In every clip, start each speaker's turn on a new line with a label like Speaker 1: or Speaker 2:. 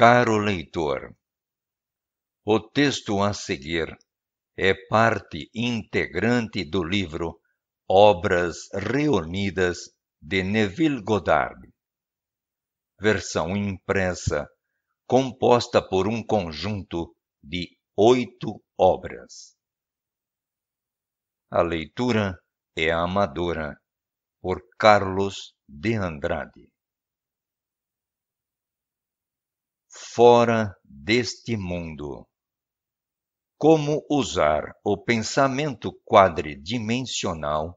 Speaker 1: Caro leitor, o texto a seguir é parte integrante do livro Obras Reunidas de Neville Goddard, versão impressa composta por um conjunto de oito obras. A leitura é amadora, por Carlos de Andrade. fora deste mundo. Como usar o pensamento quadridimensional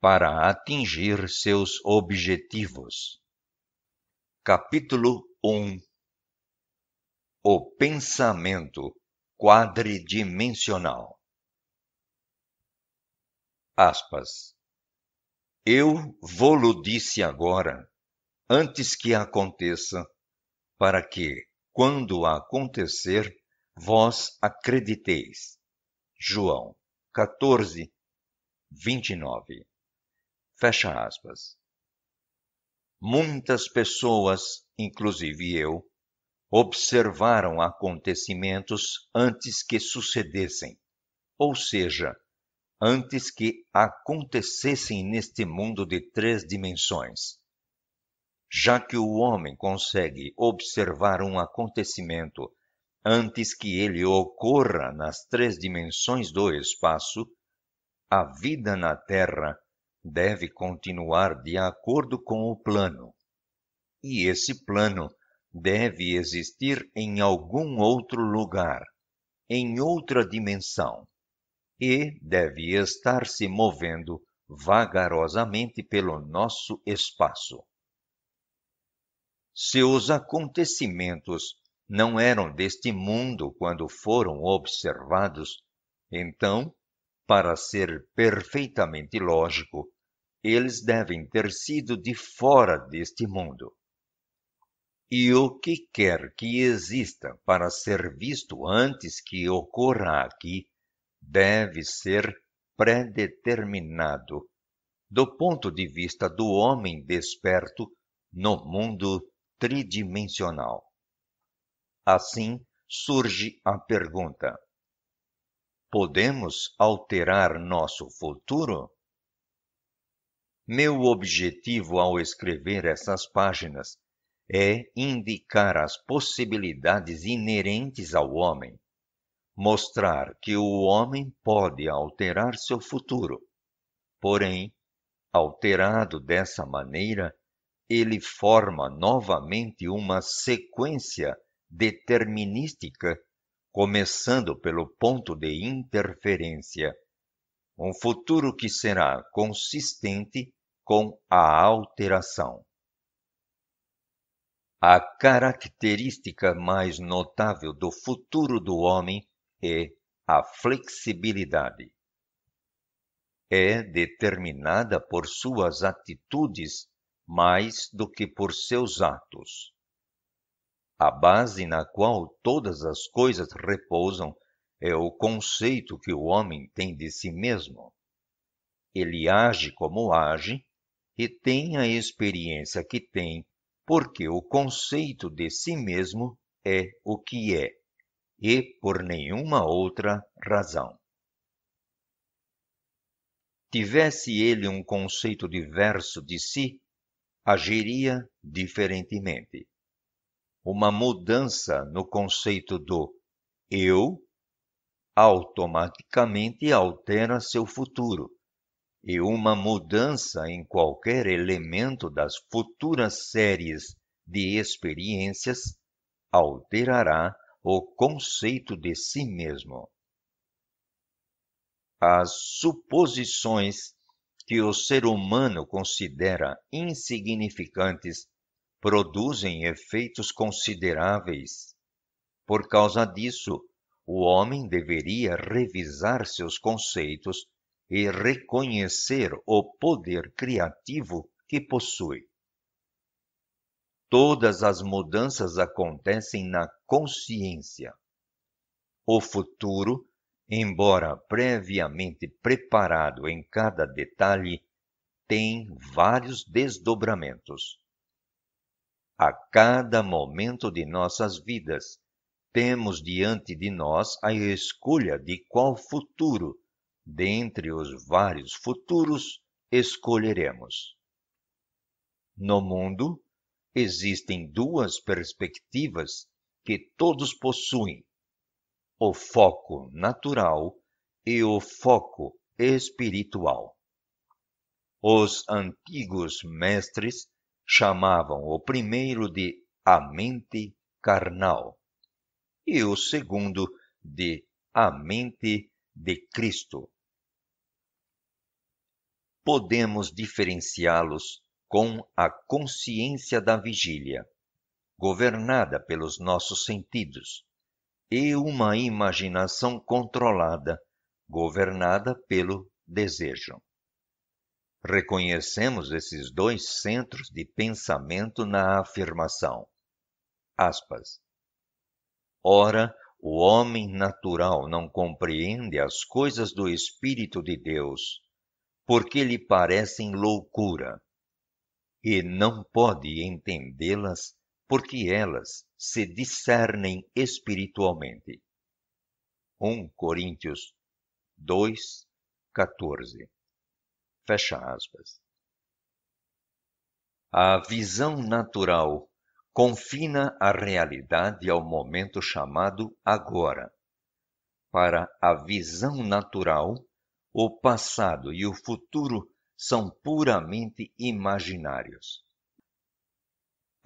Speaker 1: para atingir seus objetivos? Capítulo 1 O pensamento quadridimensional. Aspas. Eu vou-lo disse agora, antes que aconteça, para que, quando acontecer, vós acrediteis. João 14, 29. Fecha aspas. Muitas pessoas, inclusive eu, observaram acontecimentos antes que sucedessem, ou seja, antes que acontecessem neste mundo de três dimensões já que o homem consegue observar um acontecimento antes que ele ocorra nas três dimensões do espaço, a vida na Terra deve continuar de acordo com o plano. E esse plano deve existir em algum outro lugar, em outra dimensão, e deve estar se movendo vagarosamente pelo nosso espaço seus acontecimentos não eram deste mundo quando foram observados, então, para ser perfeitamente lógico, eles devem ter sido de fora deste mundo. E o que quer que exista para ser visto antes que ocorra aqui deve ser predeterminado do ponto de vista do homem desperto no mundo tridimensional. Assim surge a pergunta: podemos alterar nosso futuro? Meu objetivo ao escrever essas páginas é indicar as possibilidades inerentes ao homem, mostrar que o homem pode alterar seu futuro. Porém, alterado dessa maneira, ele forma novamente uma sequência determinística, começando pelo ponto de interferência, um futuro que será consistente com a alteração. A característica mais notável do futuro do homem é a flexibilidade. É determinada por suas atitudes mais do que por seus atos. A base na qual todas as coisas repousam é o conceito que o homem tem de si mesmo. Ele age como age e tem a experiência que tem, porque o conceito de si mesmo é o que é, e por nenhuma outra razão. Tivesse ele um conceito diverso de si, agiria diferentemente. Uma mudança no conceito do eu automaticamente altera seu futuro, e uma mudança em qualquer elemento das futuras séries de experiências alterará o conceito de si mesmo. As suposições que o ser humano considera insignificantes produzem efeitos consideráveis. Por causa disso, o homem deveria revisar seus conceitos e reconhecer o poder criativo que possui. Todas as mudanças acontecem na consciência. O futuro embora previamente preparado em cada detalhe, tem vários desdobramentos. A cada momento de nossas vidas, temos diante de nós a escolha de qual futuro, dentre os vários futuros, escolheremos. No mundo, existem duas perspectivas que todos possuem o foco natural e o foco espiritual. Os antigos mestres chamavam o primeiro de a mente carnal e o segundo de a mente de Cristo. Podemos diferenciá-los com a consciência da vigília, governada pelos nossos sentidos, e uma imaginação controlada, governada pelo desejo. Reconhecemos esses dois centros de pensamento na afirmação. Aspas. Ora, o homem natural não compreende as coisas do Espírito de Deus, porque lhe parecem loucura, e não pode entendê-las, porque elas se discernem espiritualmente. 1 Coríntios 2, 14. Fecha aspas. A visão natural confina a realidade ao momento chamado agora. Para a visão natural, o passado e o futuro são puramente imaginários.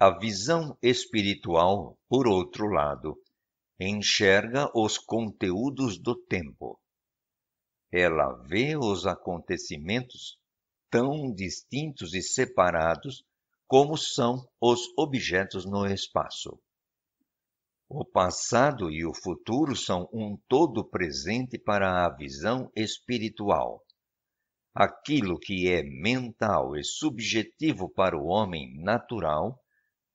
Speaker 1: A visão espiritual, por outro lado, enxerga os conteúdos do tempo. Ela vê os acontecimentos tão distintos e separados como são os objetos no espaço. O passado e o futuro são um todo presente para a visão espiritual. Aquilo que é mental e subjetivo para o homem natural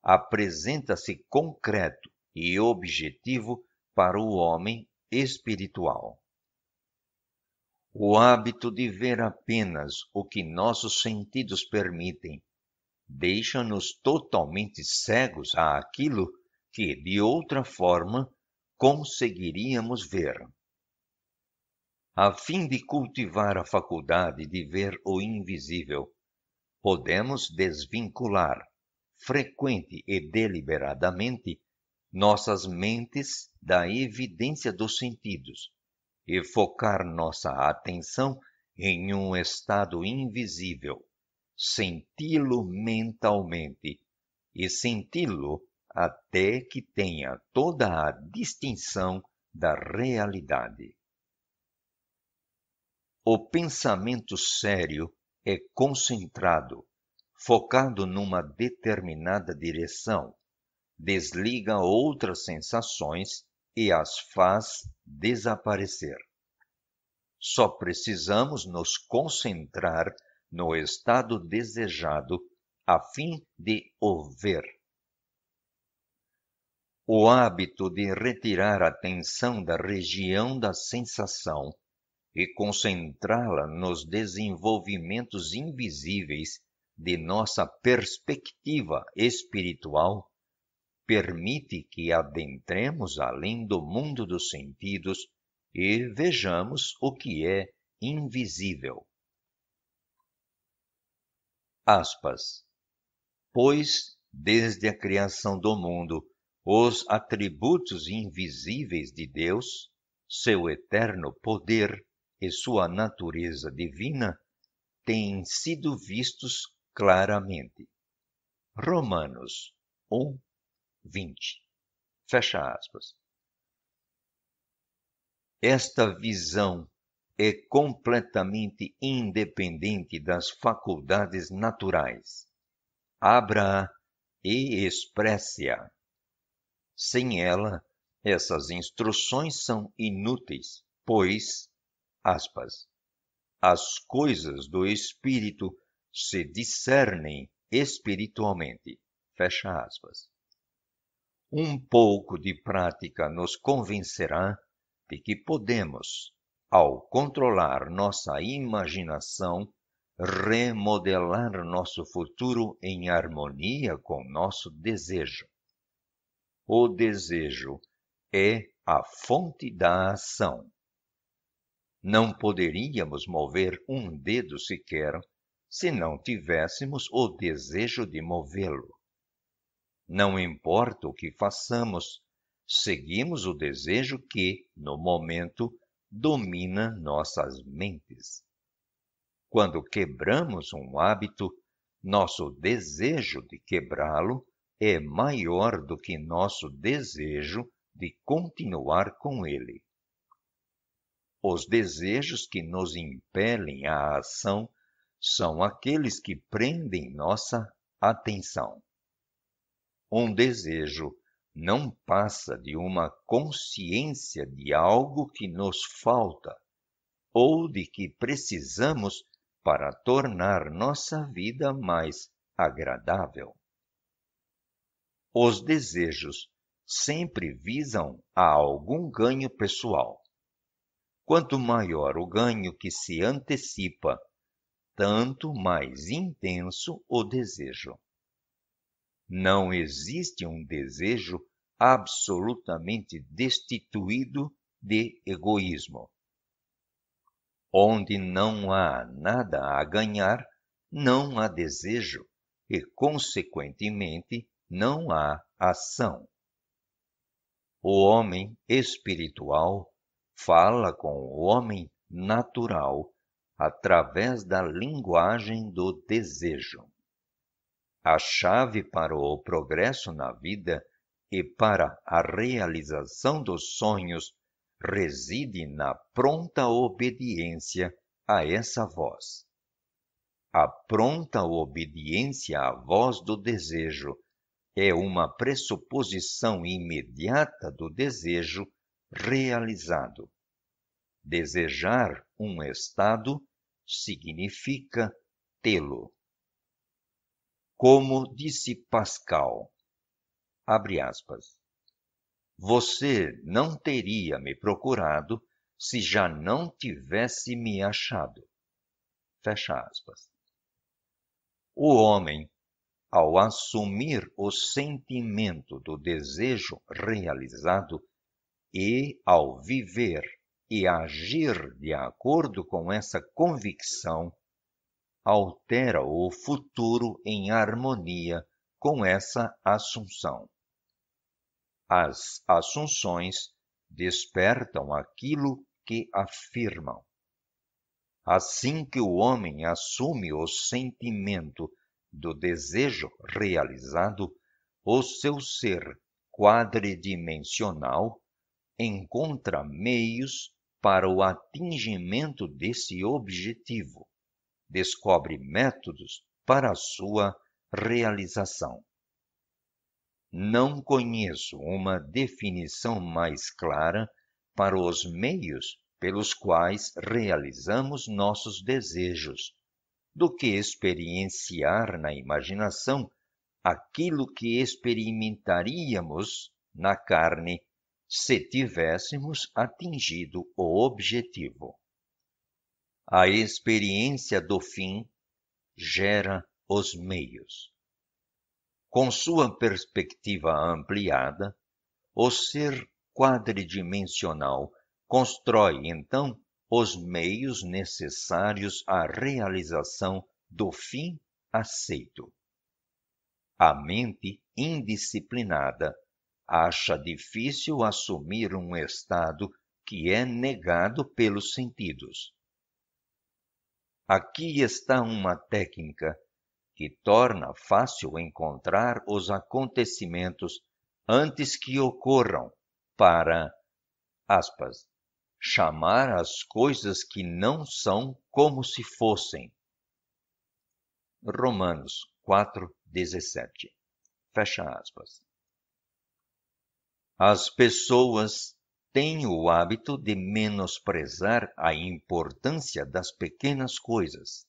Speaker 1: apresenta-se concreto e objetivo para o homem espiritual. O hábito de ver apenas o que nossos sentidos permitem deixa-nos totalmente cegos àquilo que, de outra forma, conseguiríamos ver. A fim de cultivar a faculdade de ver o invisível, podemos desvincular frequente e deliberadamente nossas mentes da evidência dos sentidos e focar nossa atenção em um estado invisível, senti-lo mentalmente e senti-lo até que tenha toda a distinção da realidade. O pensamento sério é concentrado, focado numa determinada direção, desliga outras sensações e as faz desaparecer. Só precisamos nos concentrar no estado desejado a fim de o ver. O hábito de retirar a atenção da região da sensação e concentrá-la nos desenvolvimentos invisíveis de nossa perspectiva espiritual permite que adentremos além do mundo dos sentidos e vejamos o que é invisível. Aspas. Pois, desde a criação do mundo, os atributos invisíveis de Deus, seu eterno poder e sua natureza divina têm sido vistos claramente. Romanos 1, 20. Fecha aspas. Esta visão é completamente independente das faculdades naturais. Abra-a e expresse-a. Sem ela, essas instruções são inúteis, pois, aspas, as coisas do espírito se discernem espiritualmente. Fecha aspas. Um pouco de prática nos convencerá de que podemos, ao controlar nossa imaginação, remodelar nosso futuro em harmonia com nosso desejo. O desejo é a fonte da ação. Não poderíamos mover um dedo sequer se não tivéssemos o desejo de movê-lo. Não importa o que façamos, seguimos o desejo que, no momento, domina nossas mentes. Quando quebramos um hábito, nosso desejo de quebrá-lo é maior do que nosso desejo de continuar com ele. Os desejos que nos impelem à ação são aqueles que prendem nossa atenção. Um desejo não passa de uma consciência de algo que nos falta ou de que precisamos para tornar nossa vida mais agradável. Os desejos sempre visam a algum ganho pessoal. Quanto maior o ganho que se antecipa tanto mais intenso o desejo. Não existe um desejo absolutamente destituído de egoísmo. Onde não há nada a ganhar, não há desejo e, consequentemente, não há ação. O homem espiritual fala com o homem natural através da linguagem do desejo. A chave para o progresso na vida e para a realização dos sonhos reside na pronta obediência a essa voz. A pronta obediência à voz do desejo é uma pressuposição imediata do desejo realizado. Desejar um Estado significa tê-lo. Como disse Pascal, abre aspas, você não teria me procurado se já não tivesse me achado. Fecha aspas. O homem, ao assumir o sentimento do desejo realizado e ao viver e agir de acordo com essa convicção altera o futuro em harmonia com essa assunção. As assunções despertam aquilo que afirmam. Assim que o homem assume o sentimento do desejo realizado, o seu ser quadridimensional encontra meios para o atingimento desse objetivo. Descobre métodos para a sua realização. Não conheço uma definição mais clara para os meios pelos quais realizamos nossos desejos do que experienciar na imaginação aquilo que experimentaríamos na carne se tivéssemos atingido o objetivo. A experiência do fim gera os meios. Com sua perspectiva ampliada, o ser quadridimensional constrói então os meios necessários à realização do fim aceito. A mente indisciplinada acha difícil assumir um estado que é negado pelos sentidos. Aqui está uma técnica que torna fácil encontrar os acontecimentos antes que ocorram para, aspas, chamar as coisas que não são como se fossem. Romanos 4, 17. Fecha aspas. As pessoas têm o hábito de menosprezar a importância das pequenas coisas.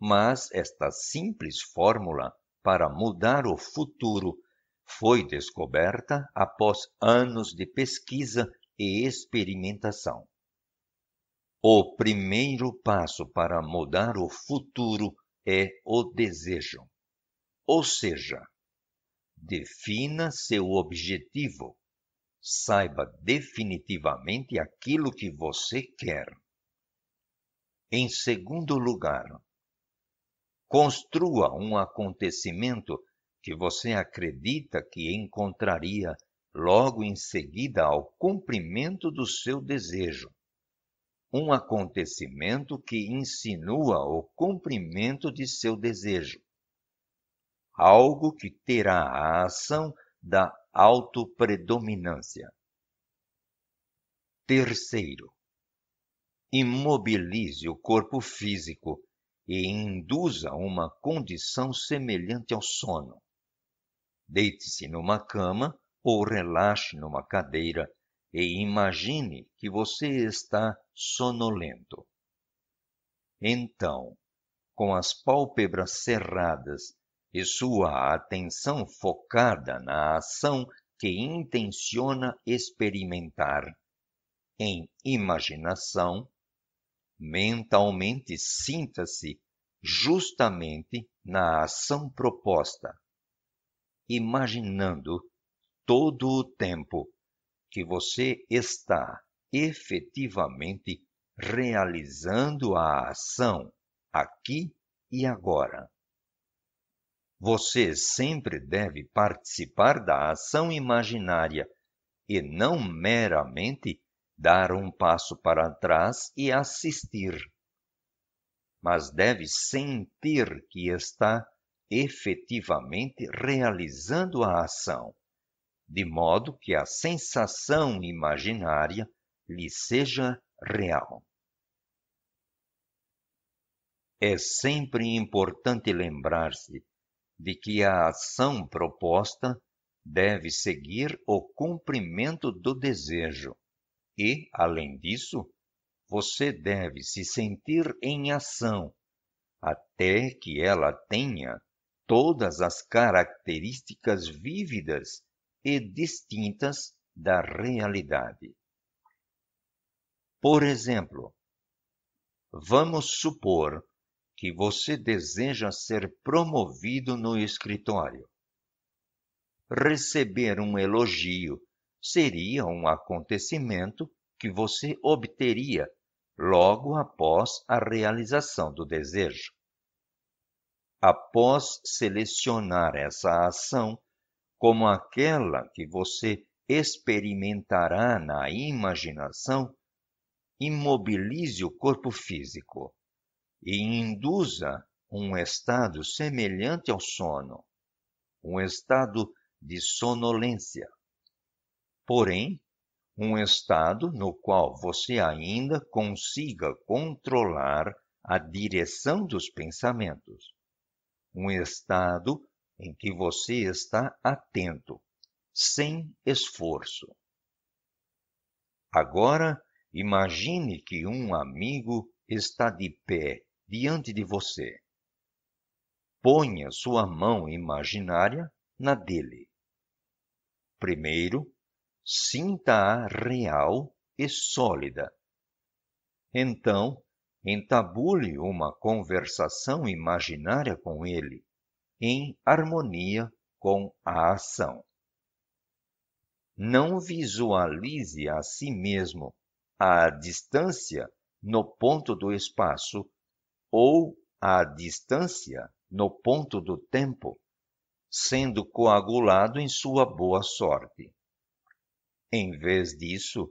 Speaker 1: Mas esta simples fórmula para mudar o futuro foi descoberta após anos de pesquisa e experimentação. O primeiro passo para mudar o futuro é o desejo. Ou seja, Defina seu objetivo. Saiba definitivamente aquilo que você quer. Em segundo lugar, construa um acontecimento que você acredita que encontraria logo em seguida ao cumprimento do seu desejo. Um acontecimento que insinua o cumprimento de seu desejo algo que terá a ação da autopredominância. Terceiro, imobilize o corpo físico e induza uma condição semelhante ao sono. Deite-se numa cama ou relaxe numa cadeira e imagine que você está sonolento. Então, com as pálpebras cerradas e sua atenção focada na ação que intenciona experimentar. Em imaginação, mentalmente sinta-se justamente na ação proposta, imaginando todo o tempo que você está efetivamente realizando a ação aqui e agora. Você sempre deve participar da ação imaginária e não meramente dar um passo para trás e assistir. Mas deve sentir que está efetivamente realizando a ação, de modo que a sensação imaginária lhe seja real. É sempre importante lembrar-se de que a ação proposta deve seguir o cumprimento do desejo e, além disso, você deve se sentir em ação até que ela tenha todas as características vívidas e distintas da realidade. Por exemplo, vamos supor que você deseja ser promovido no escritório. Receber um elogio seria um acontecimento que você obteria logo após a realização do desejo. Após selecionar essa ação como aquela que você experimentará na imaginação, imobilize o corpo físico e induza um estado semelhante ao sono, um estado de sonolência. Porém, um estado no qual você ainda consiga controlar a direção dos pensamentos. Um estado em que você está atento, sem esforço. Agora, imagine que um amigo está de pé diante de você. Ponha sua mão imaginária na dele. Primeiro, sinta-a real e sólida. Então, entabule uma conversação imaginária com ele, em harmonia com a ação. Não visualize a si mesmo à distância no ponto do espaço ou à distância, no ponto do tempo, sendo coagulado em sua boa sorte. Em vez disso,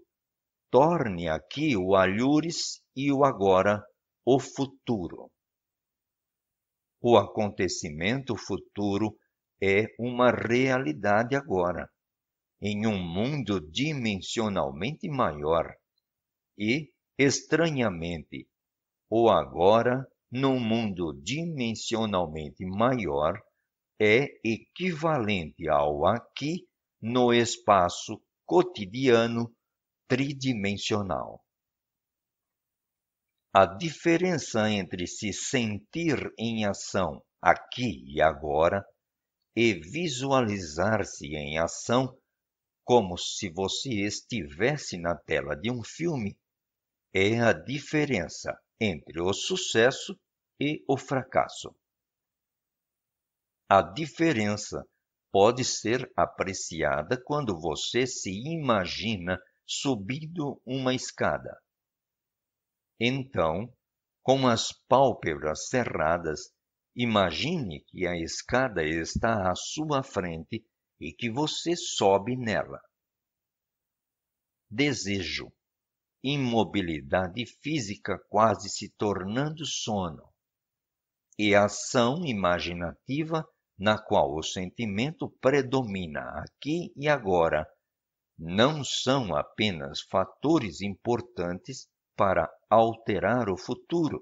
Speaker 1: torne aqui o alhures e o agora, o futuro. O acontecimento futuro é uma realidade agora, em um mundo dimensionalmente maior e, estranhamente, o agora, num mundo dimensionalmente maior, é equivalente ao aqui no espaço cotidiano tridimensional. A diferença entre se sentir em ação aqui e agora e visualizar-se em ação como se você estivesse na tela de um filme é a diferença entre o sucesso e o fracasso. A diferença pode ser apreciada quando você se imagina subindo uma escada. Então, com as pálpebras cerradas, imagine que a escada está à sua frente e que você sobe nela. Desejo imobilidade física quase se tornando sono, e ação imaginativa na qual o sentimento predomina aqui e agora, não são apenas fatores importantes para alterar o futuro,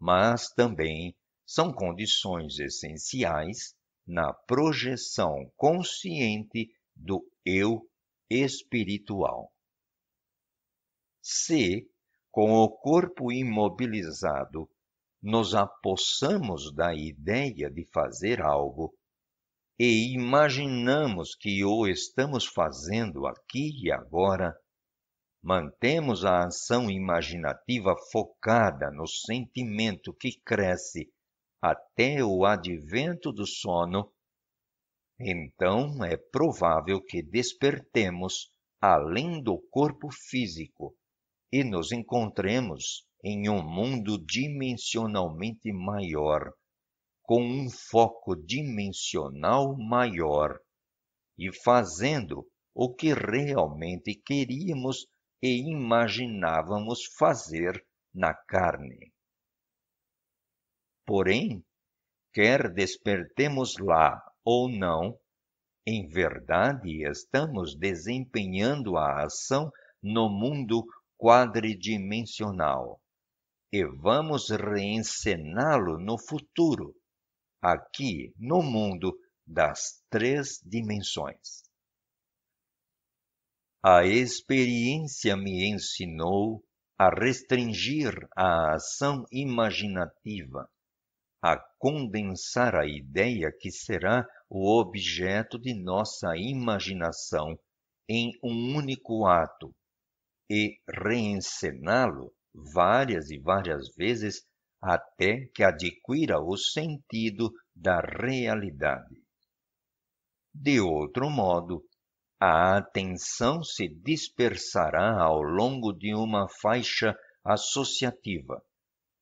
Speaker 1: mas também são condições essenciais na projeção consciente do eu espiritual se, com o corpo imobilizado, nos apossamos da ideia de fazer algo e imaginamos que o estamos fazendo aqui e agora, mantemos a ação imaginativa focada no sentimento que cresce até o advento do sono, então é provável que despertemos além do corpo físico e nos encontremos em um mundo dimensionalmente maior, com um foco dimensional maior e fazendo o que realmente queríamos e imaginávamos fazer na carne. Porém, quer despertemos lá ou não, em verdade estamos desempenhando a ação no mundo quadridimensional e vamos reencená-lo no futuro, aqui no mundo das três dimensões. A experiência me ensinou a restringir a ação imaginativa, a condensar a ideia que será o objeto de nossa imaginação em um único ato, e reencená-lo várias e várias vezes até que adquira o sentido da realidade. De outro modo, a atenção se dispersará ao longo de uma faixa associativa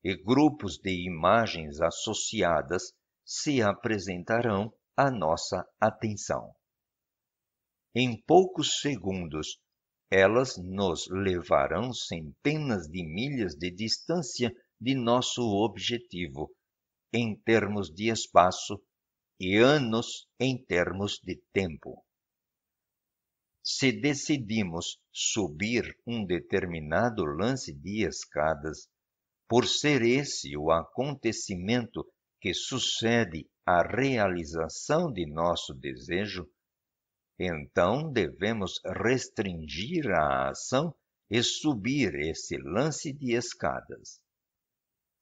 Speaker 1: e grupos de imagens associadas se apresentarão à nossa atenção. Em poucos segundos, elas nos levarão centenas de milhas de distância de nosso objetivo, em termos de espaço, e anos em termos de tempo. Se decidimos subir um determinado lance de escadas, por ser esse o acontecimento que sucede à realização de nosso desejo, então devemos restringir a ação e subir esse lance de escadas.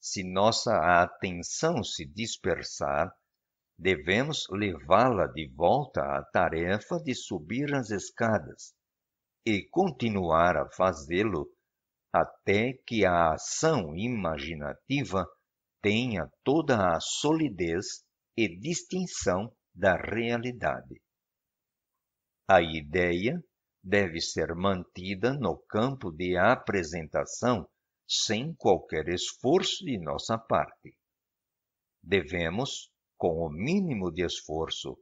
Speaker 1: Se nossa atenção se dispersar, devemos levá-la de volta à tarefa de subir as escadas e continuar a fazê-lo até que a ação imaginativa tenha toda a solidez e distinção da realidade. A ideia deve ser mantida no campo de apresentação sem qualquer esforço de nossa parte. Devemos, com o mínimo de esforço,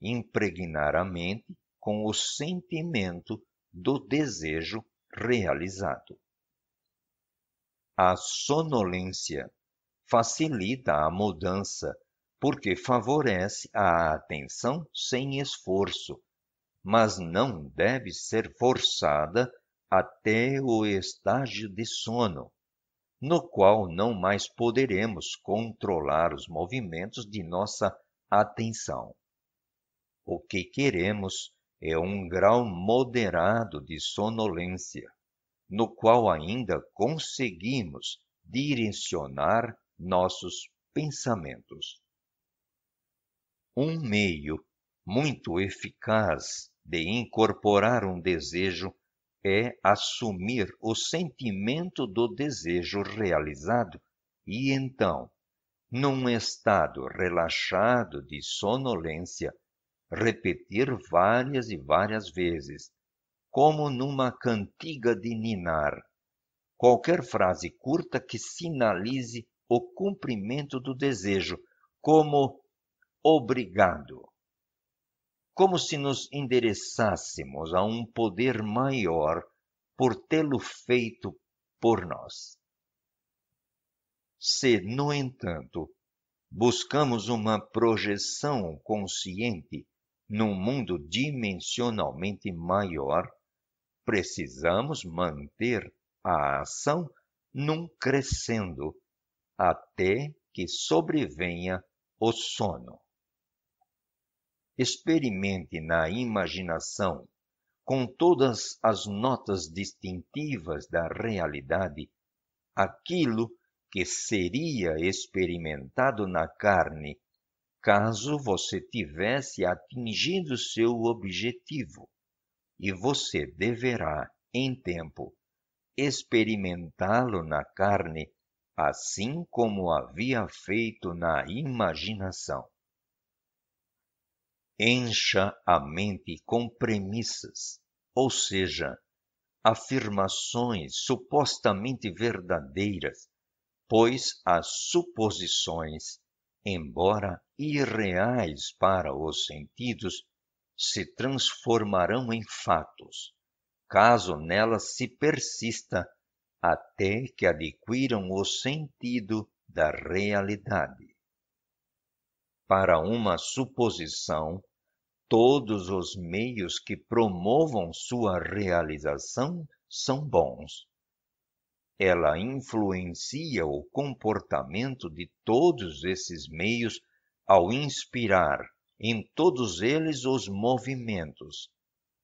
Speaker 1: impregnar a mente com o sentimento do desejo realizado. A sonolência facilita a mudança porque favorece a atenção sem esforço mas não deve ser forçada até o estágio de sono, no qual não mais poderemos controlar os movimentos de nossa atenção. O que queremos é um grau moderado de sonolência, no qual ainda conseguimos direcionar nossos pensamentos. Um meio muito eficaz de incorporar um desejo é assumir o sentimento do desejo realizado e então, num estado relaxado de sonolência, repetir várias e várias vezes, como numa cantiga de ninar, qualquer frase curta que sinalize o cumprimento do desejo, como obrigado como se nos endereçássemos a um poder maior por tê-lo feito por nós. Se, no entanto, buscamos uma projeção consciente num mundo dimensionalmente maior, precisamos manter a ação num crescendo até que sobrevenha o sono experimente na imaginação, com todas as notas distintivas da realidade, aquilo que seria experimentado na carne caso você tivesse atingido seu objetivo, e você deverá, em tempo, experimentá-lo na carne, assim como havia feito na imaginação encha a mente com premissas, ou seja, afirmações supostamente verdadeiras, pois as suposições, embora irreais para os sentidos, se transformarão em fatos, caso nelas se persista até que adquiram o sentido da realidade. Para uma suposição, Todos os meios que promovam sua realização são bons. Ela influencia o comportamento de todos esses meios ao inspirar em todos eles os movimentos,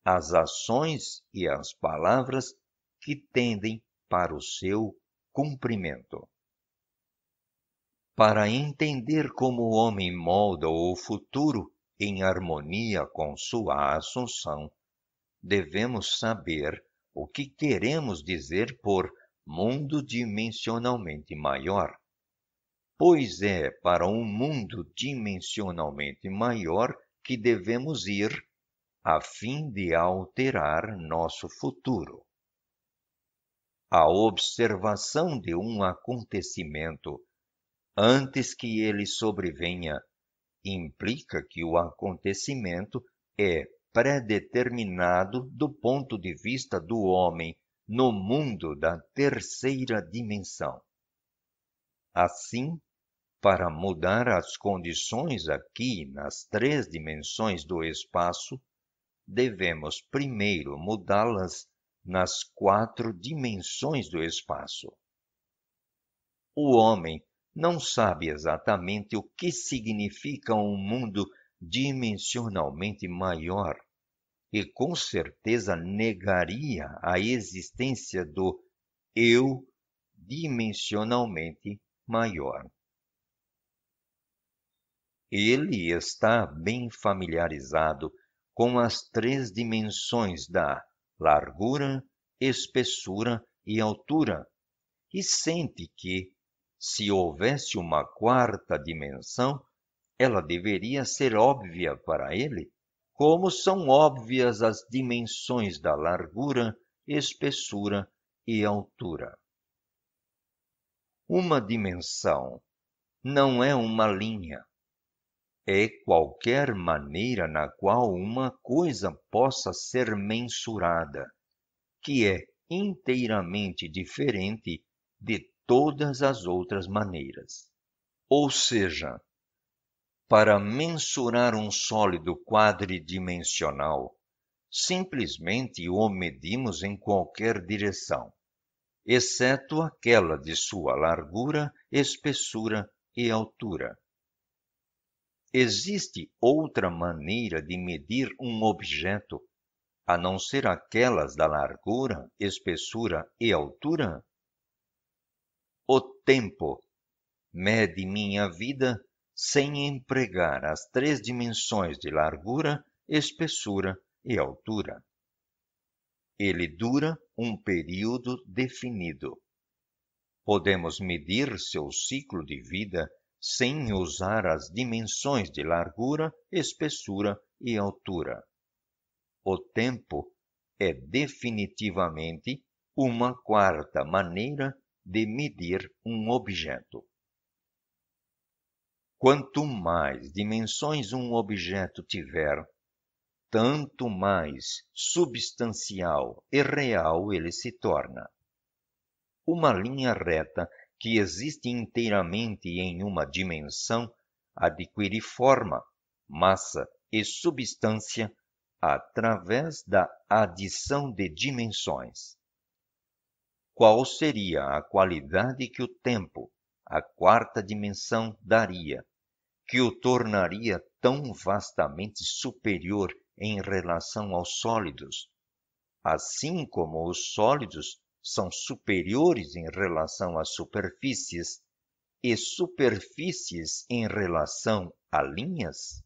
Speaker 1: as ações e as palavras que tendem para o seu cumprimento. Para entender como o homem molda o futuro, em harmonia com sua assunção, devemos saber o que queremos dizer por mundo dimensionalmente maior. Pois é para um mundo dimensionalmente maior que devemos ir a fim de alterar nosso futuro. A observação de um acontecimento, antes que ele sobrevenha, implica que o acontecimento é predeterminado do ponto de vista do homem no mundo da terceira dimensão. Assim, para mudar as condições aqui nas três dimensões do espaço, devemos primeiro mudá-las nas quatro dimensões do espaço. O homem não sabe exatamente o que significa um mundo dimensionalmente maior e com certeza negaria a existência do eu dimensionalmente maior. Ele está bem familiarizado com as três dimensões da largura, espessura e altura e sente que se houvesse uma quarta dimensão, ela deveria ser óbvia para ele, como são óbvias as dimensões da largura, espessura e altura. Uma dimensão não é uma linha. É qualquer maneira na qual uma coisa possa ser mensurada, que é inteiramente diferente de todas as outras maneiras. Ou seja, para mensurar um sólido quadridimensional, simplesmente o medimos em qualquer direção, exceto aquela de sua largura, espessura e altura. Existe outra maneira de medir um objeto a não ser aquelas da largura, espessura e altura? o tempo. Mede minha vida sem empregar as três dimensões de largura, espessura e altura. Ele dura um período definido. Podemos medir seu ciclo de vida sem usar as dimensões de largura, espessura e altura. O tempo é definitivamente uma quarta maneira de medir um objeto. Quanto mais dimensões um objeto tiver, tanto mais substancial e real ele se torna. Uma linha reta que existe inteiramente em uma dimensão adquire forma, massa e substância através da adição de dimensões qual seria a qualidade que o tempo, a quarta dimensão, daria, que o tornaria tão vastamente superior em relação aos sólidos, assim como os sólidos são superiores em relação às superfícies e superfícies em relação a linhas?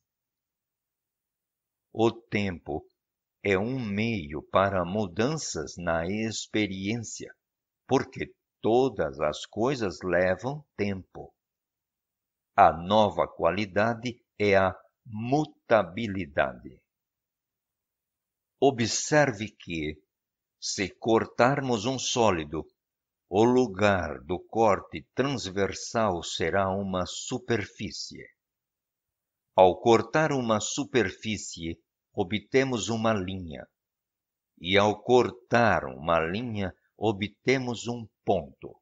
Speaker 1: O tempo é um meio para mudanças na experiência, porque todas as coisas levam tempo. A nova qualidade é a mutabilidade. Observe que, se cortarmos um sólido, o lugar do corte transversal será uma superfície. Ao cortar uma superfície, obtemos uma linha, e ao cortar uma linha, obtemos um ponto.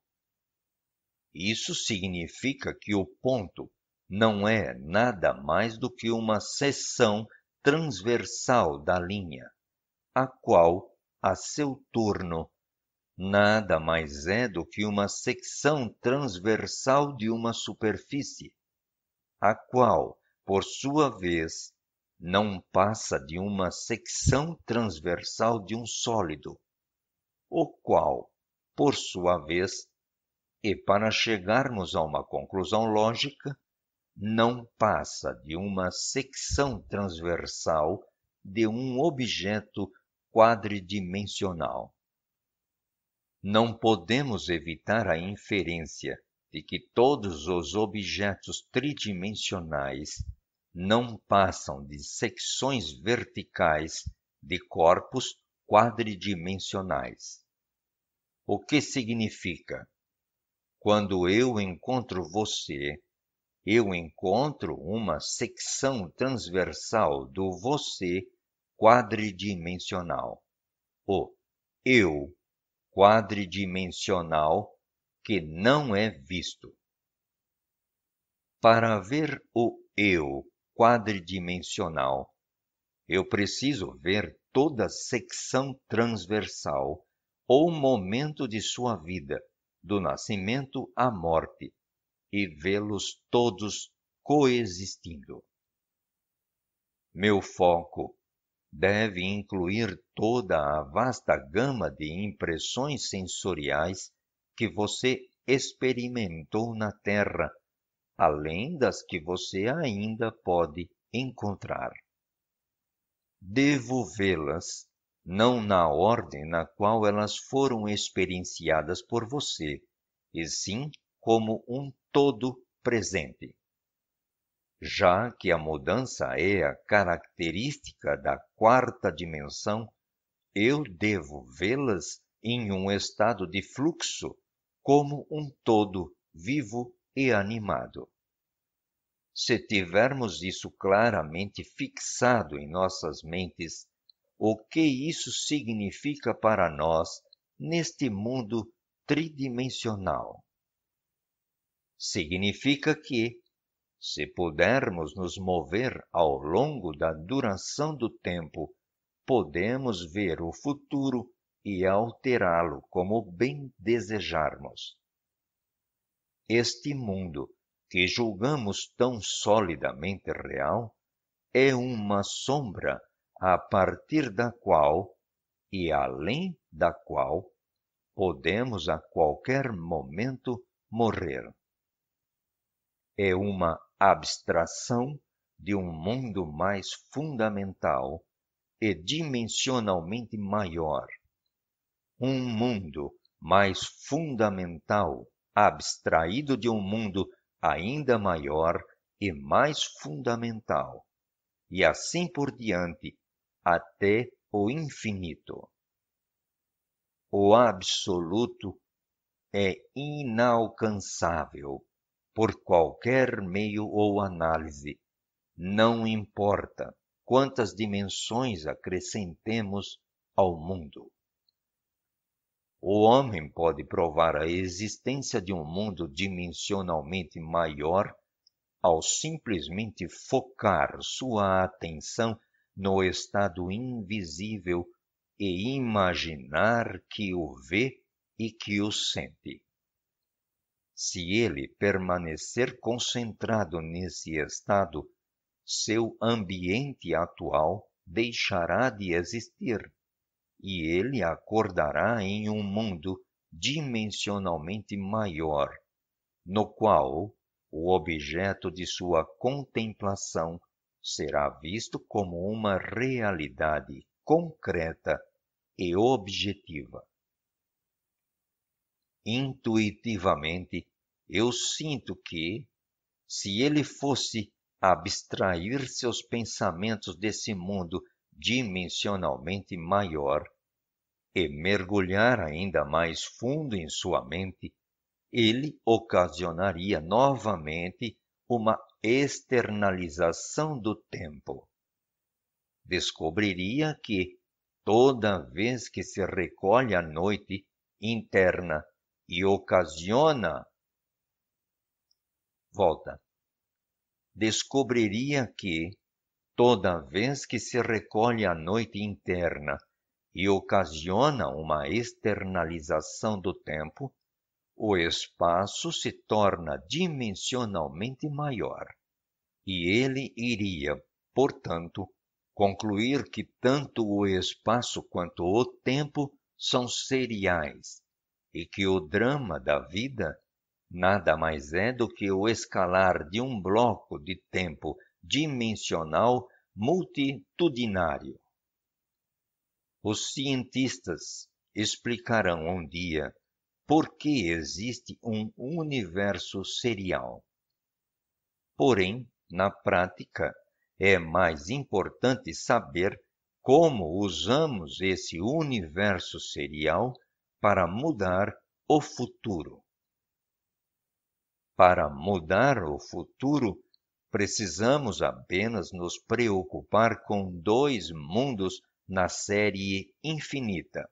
Speaker 1: Isso significa que o ponto não é nada mais do que uma seção transversal da linha, a qual, a seu turno, nada mais é do que uma secção transversal de uma superfície, a qual, por sua vez, não passa de uma secção transversal de um sólido, o qual, por sua vez, e para chegarmos a uma conclusão lógica, não passa de uma secção transversal de um objeto quadridimensional. Não podemos evitar a inferência de que todos os objetos tridimensionais não passam de secções verticais de corpos quadridimensionais o que significa? Quando eu encontro você, eu encontro uma secção transversal do você quadridimensional. O eu quadridimensional que não é visto. Para ver o eu quadridimensional, eu preciso ver toda a secção transversal ou momento de sua vida, do nascimento à morte, e vê-los todos coexistindo. Meu foco deve incluir toda a vasta gama de impressões sensoriais que você experimentou na Terra, além das que você ainda pode encontrar. Devo vê-las não na ordem na qual elas foram experienciadas por você, e sim como um todo presente. Já que a mudança é a característica da quarta dimensão, eu devo vê-las em um estado de fluxo como um todo vivo e animado. Se tivermos isso claramente fixado em nossas mentes, o que isso significa para nós neste mundo tridimensional. Significa que, se pudermos nos mover ao longo da duração do tempo, podemos ver o futuro e alterá-lo como bem desejarmos. Este mundo, que julgamos tão solidamente real, é uma sombra a partir da qual e além da qual podemos a qualquer momento morrer. É uma abstração de um mundo mais fundamental e dimensionalmente maior. Um mundo mais fundamental, abstraído de um mundo ainda maior e mais fundamental, e assim por diante, até o infinito. O absoluto é inalcançável por qualquer meio ou análise. Não importa quantas dimensões acrescentemos ao mundo. O homem pode provar a existência de um mundo dimensionalmente maior ao simplesmente focar sua atenção no estado invisível e imaginar que o vê e que o sente. Se ele permanecer concentrado nesse estado, seu ambiente atual deixará de existir e ele acordará em um mundo dimensionalmente maior, no qual o objeto de sua contemplação será visto como uma realidade concreta e objetiva. Intuitivamente, eu sinto que, se ele fosse abstrair seus pensamentos desse mundo dimensionalmente maior e mergulhar ainda mais fundo em sua mente, ele ocasionaria novamente uma externalização do tempo. Descobriria que, toda vez que se recolhe à noite interna e ocasiona, volta, descobriria que, toda vez que se recolhe à noite interna e ocasiona uma externalização do tempo, o espaço se torna dimensionalmente maior e ele iria, portanto, concluir que tanto o espaço quanto o tempo são seriais e que o drama da vida nada mais é do que o escalar de um bloco de tempo dimensional multitudinário. Os cientistas explicarão um dia por que existe um universo serial. Porém, na prática, é mais importante saber como usamos esse universo serial para mudar o futuro. Para mudar o futuro, precisamos apenas nos preocupar com dois mundos na série infinita.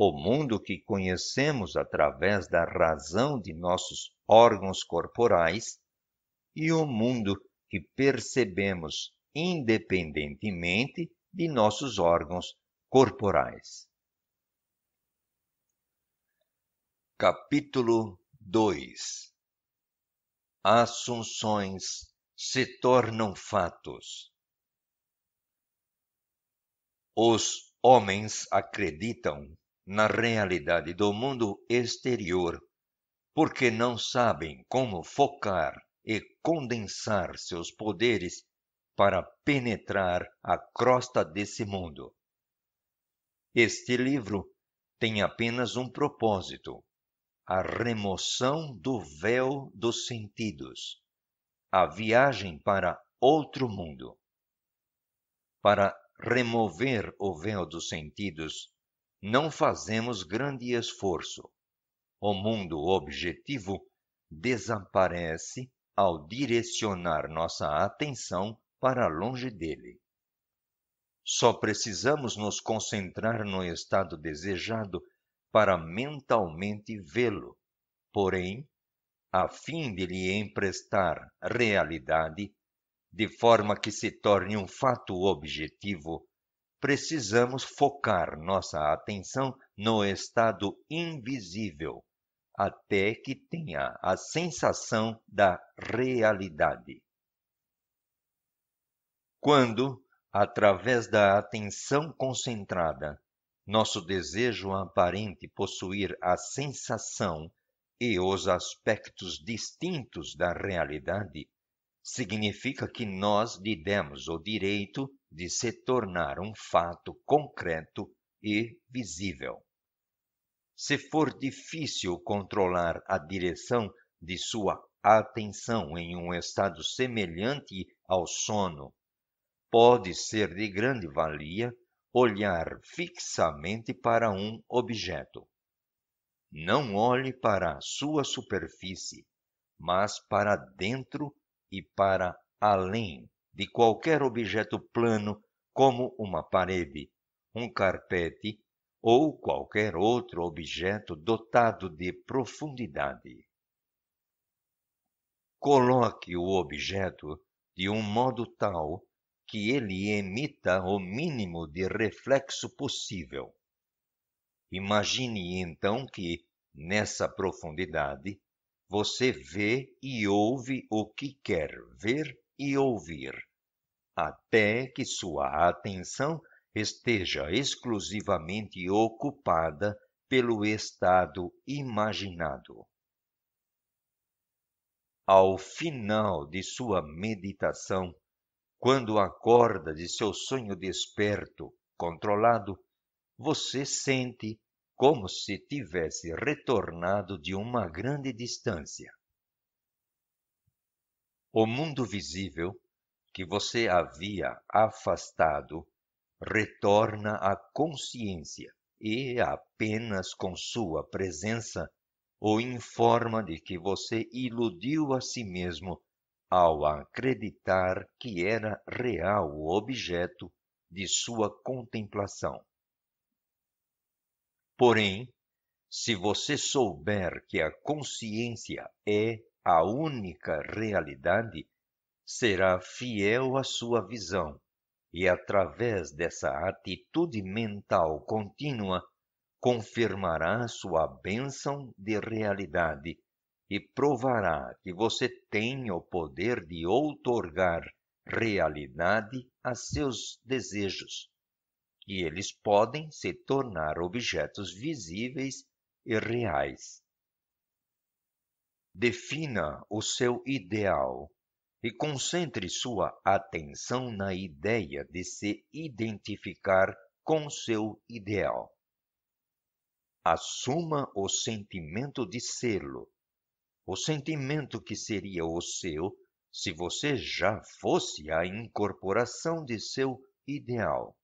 Speaker 1: O mundo que conhecemos através da razão de nossos órgãos corporais e o mundo que percebemos independentemente de nossos órgãos corporais. Capítulo 2 Assunções se tornam fatos. Os homens acreditam na realidade do mundo exterior, porque não sabem como focar e condensar seus poderes para penetrar a crosta desse mundo. Este livro tem apenas um propósito: a remoção do véu dos sentidos, a viagem para outro mundo. Para remover o véu dos sentidos, não fazemos grande esforço. O mundo objetivo desaparece ao direcionar nossa atenção para longe dele. Só precisamos nos concentrar no estado desejado para mentalmente vê-lo. Porém, a fim de lhe emprestar realidade, de forma que se torne um fato objetivo, precisamos focar nossa atenção no estado invisível, até que tenha a sensação da realidade. Quando, através da atenção concentrada, nosso desejo aparente possuir a sensação e os aspectos distintos da realidade significa que nós lhe demos o direito de se tornar um fato concreto e visível. Se for difícil controlar a direção de sua atenção em um estado semelhante ao sono, pode ser de grande valia olhar fixamente para um objeto. Não olhe para a sua superfície, mas para dentro e para além de qualquer objeto plano, como uma parede, um carpete ou qualquer outro objeto dotado de profundidade. Coloque o objeto de um modo tal que ele emita o mínimo de reflexo possível. Imagine então que, nessa profundidade, você vê e ouve o que quer ver e ouvir, até que sua atenção esteja exclusivamente ocupada pelo estado imaginado. Ao final de sua meditação, quando acorda de seu sonho desperto, controlado, você sente como se tivesse retornado de uma grande distância. O mundo visível, que você havia afastado, retorna à consciência e apenas com sua presença o informa de que você iludiu a si mesmo ao acreditar que era real o objeto de sua contemplação. Porém, se você souber que a consciência é a única realidade, será fiel à sua visão e, através dessa atitude mental contínua, confirmará sua bênção de realidade e provará que você tem o poder de outorgar realidade a seus desejos e eles podem se tornar objetos visíveis e reais. Defina o seu ideal e concentre sua atenção na ideia de se identificar com seu ideal. Assuma o sentimento de sê-lo, o sentimento que seria o seu se você já fosse a incorporação de seu ideal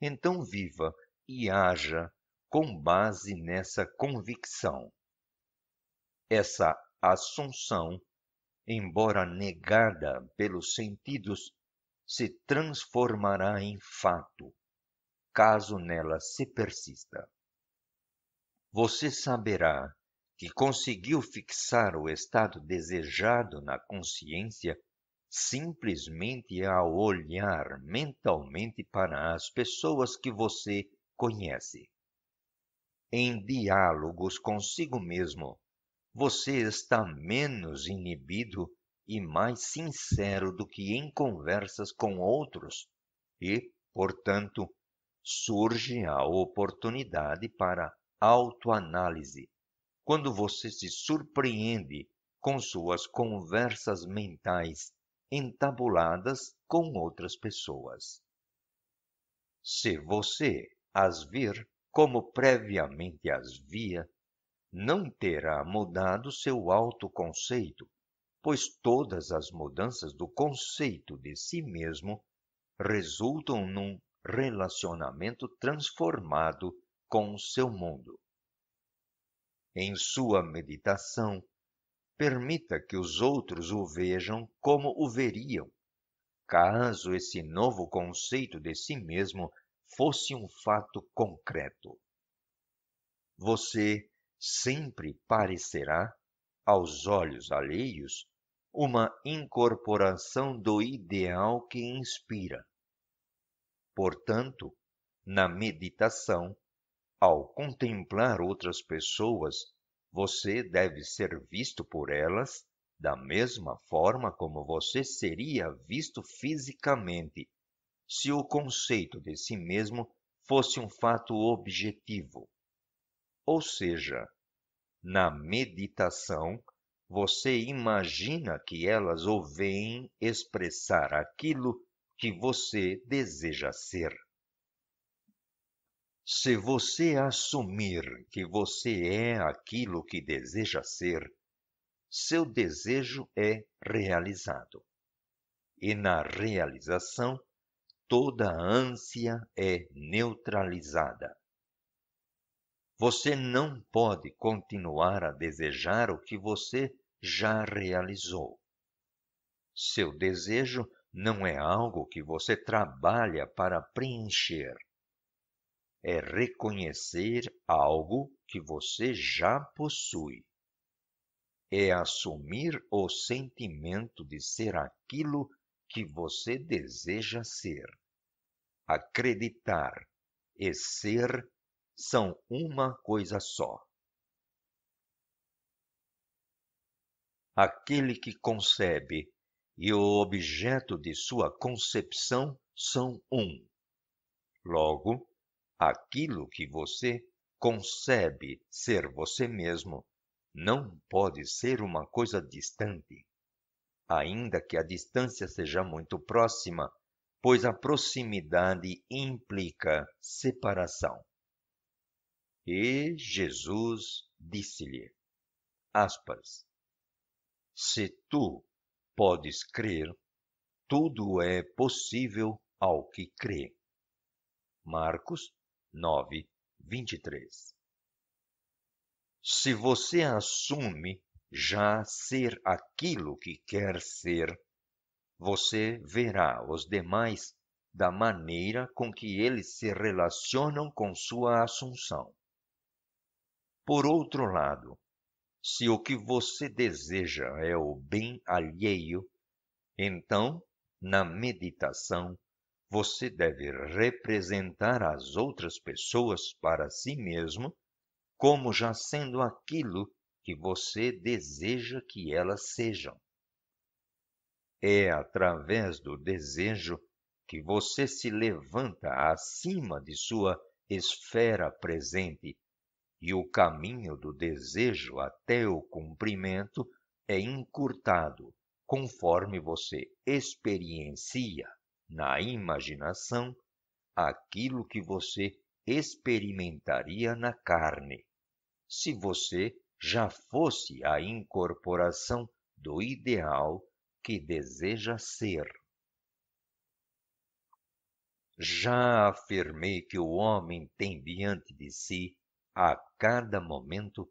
Speaker 1: então viva e haja com base nessa convicção. Essa assunção, embora negada pelos sentidos, se transformará em fato, caso nela se persista. Você saberá que conseguiu fixar o estado desejado na consciência simplesmente ao olhar mentalmente para as pessoas que você conhece. Em diálogos consigo mesmo, você está menos inibido e mais sincero do que em conversas com outros e, portanto, surge a oportunidade para autoanálise. Quando você se surpreende com suas conversas mentais entabuladas com outras pessoas. Se você as vir como previamente as via, não terá mudado seu autoconceito, pois todas as mudanças do conceito de si mesmo resultam num relacionamento transformado com o seu mundo. Em sua meditação, permita que os outros o vejam como o veriam caso esse novo conceito de si mesmo fosse um fato concreto você sempre parecerá aos olhos alheios uma incorporação do ideal que inspira portanto na meditação ao contemplar outras pessoas você deve ser visto por elas da mesma forma como você seria visto fisicamente, se o conceito de si mesmo fosse um fato objetivo. Ou seja, na meditação, você imagina que elas o veem expressar aquilo que você deseja ser. Se você assumir que você é aquilo que deseja ser, seu desejo é realizado. E na realização, toda ânsia é neutralizada. Você não pode continuar a desejar o que você já realizou. Seu desejo não é algo que você trabalha para preencher é reconhecer algo que você já possui. É assumir o sentimento de ser aquilo que você deseja ser. Acreditar e ser são uma coisa só. Aquele que concebe e o objeto de sua concepção são um. Logo, aquilo que você concebe ser você mesmo não pode ser uma coisa distante ainda que a distância seja muito próxima pois a proximidade implica separação e Jesus disse-lhe aspas se tu podes crer tudo é possível ao que crê Marcos 9, 23. Se você assume já ser aquilo que quer ser, você verá os demais da maneira com que eles se relacionam com sua assunção. Por outro lado, se o que você deseja é o bem alheio, então, na meditação, você deve representar as outras pessoas para si mesmo como já sendo aquilo que você deseja que elas sejam. É através do desejo que você se levanta acima de sua esfera presente, e o caminho do desejo até o cumprimento é encurtado conforme você experiencia na imaginação aquilo que você experimentaria na carne se você já fosse a incorporação do ideal que deseja ser já afirmei que o homem tem diante de si a cada momento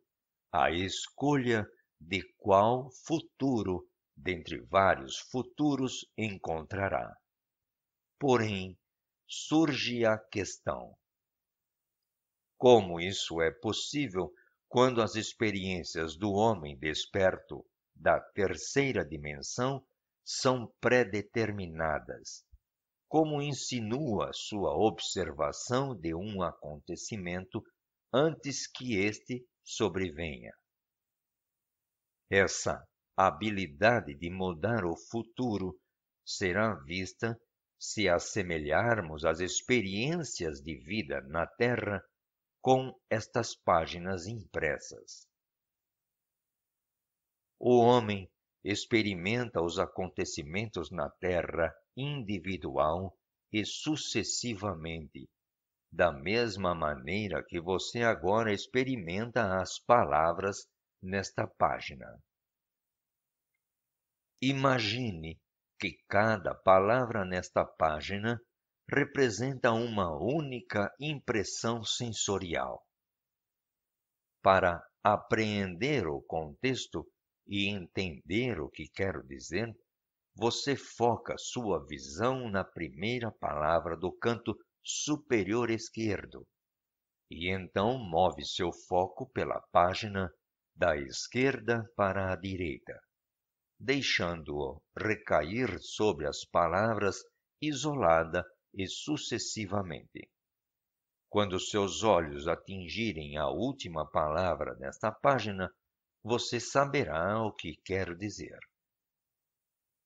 Speaker 1: a escolha de qual futuro dentre vários futuros encontrará Porém, surge a questão: como isso é possível quando as experiências do homem desperto da terceira dimensão são predeterminadas? Como insinua sua observação de um acontecimento antes que este sobrevenha? Essa habilidade de mudar o futuro será vista se assemelharmos as experiências de vida na Terra com estas páginas impressas. O homem experimenta os acontecimentos na Terra individual e sucessivamente, da mesma maneira que você agora experimenta as palavras nesta página. Imagine que cada palavra nesta página representa uma única impressão sensorial. Para apreender o contexto e entender o que quero dizer, você foca sua visão na primeira palavra do canto superior esquerdo e então move seu foco pela página da esquerda para a direita deixando-o recair sobre as palavras isolada e sucessivamente quando seus olhos atingirem a última palavra desta página você saberá o que quero dizer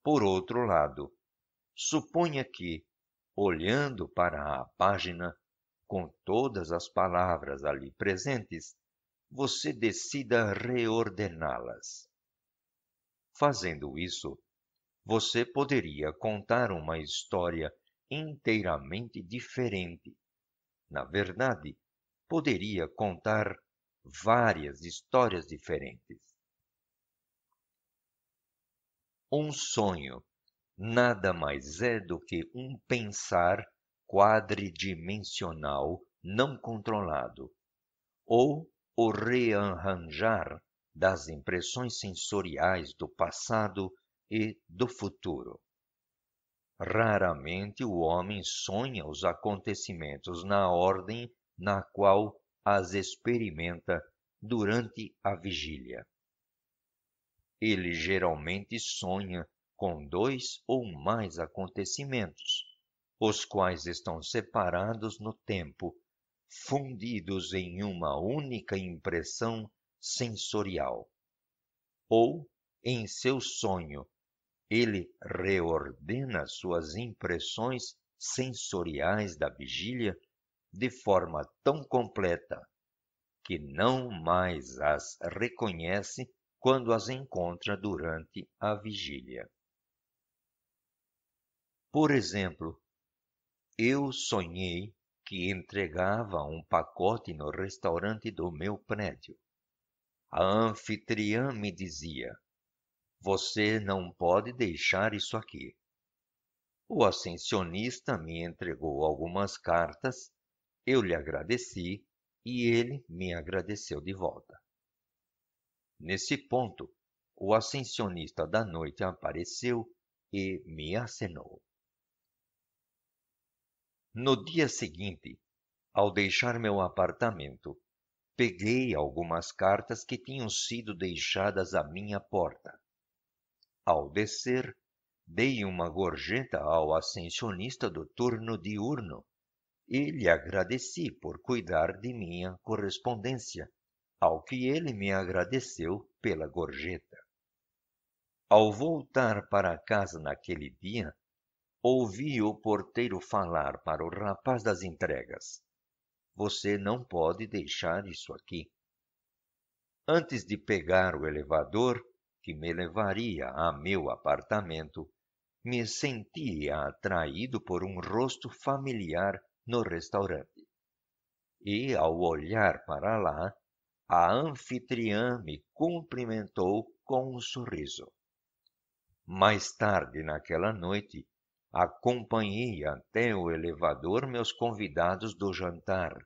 Speaker 1: por outro lado suponha que olhando para a página com todas as palavras ali presentes você decida reordená las Fazendo isso, você poderia contar uma história inteiramente diferente. Na verdade, poderia contar várias histórias diferentes. Um sonho nada mais é do que um pensar quadridimensional não controlado, ou o rearranjar das impressões sensoriais do passado e do futuro. Raramente o homem sonha os acontecimentos na ordem na qual as experimenta durante a vigília. Ele geralmente sonha com dois ou mais acontecimentos, os quais estão separados no tempo, fundidos em uma única impressão sensorial. Ou, em seu sonho, ele reordena suas impressões sensoriais da vigília de forma tão completa que não mais as reconhece quando as encontra durante a vigília. Por exemplo, eu sonhei que entregava um pacote no restaurante do meu prédio a anfitriã me dizia você não pode deixar isso aqui o ascensionista me entregou algumas cartas eu lhe agradeci e ele me agradeceu de volta nesse ponto o ascensionista da noite apareceu e me acenou no dia seguinte ao deixar meu apartamento peguei algumas cartas que tinham sido deixadas à minha porta. Ao descer, dei uma gorjeta ao ascensionista do turno diurno e lhe agradeci por cuidar de minha correspondência, ao que ele me agradeceu pela gorjeta. Ao voltar para casa naquele dia, ouvi o porteiro falar para o rapaz das entregas. Você não pode deixar isso aqui. Antes de pegar o elevador, que me levaria a meu apartamento, me sentia atraído por um rosto familiar no restaurante. E, ao olhar para lá, a anfitriã me cumprimentou com um sorriso. Mais tarde naquela noite, acompanhei até o elevador meus convidados do jantar,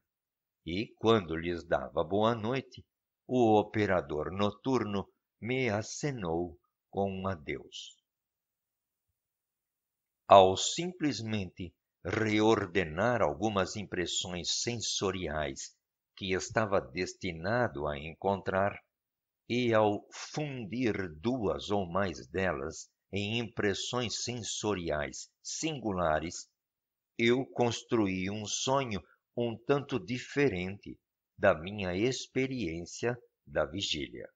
Speaker 1: e quando lhes dava boa noite o operador noturno me acenou com um adeus ao simplesmente reordenar algumas impressões sensoriais que estava destinado a encontrar e ao fundir duas ou mais delas em impressões sensoriais singulares eu construí um sonho um tanto diferente da minha experiência da vigília.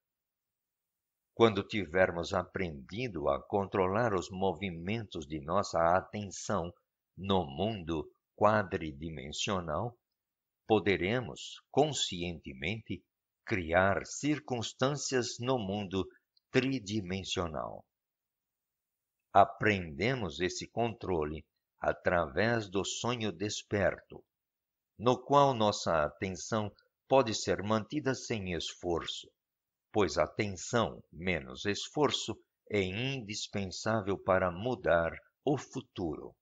Speaker 1: Quando tivermos aprendido a controlar os movimentos de nossa atenção no mundo quadridimensional, poderemos conscientemente criar circunstâncias no mundo tridimensional. Aprendemos esse controle através do sonho desperto, no qual nossa atenção pode ser mantida sem esforço, pois atenção menos esforço é indispensável para mudar o futuro.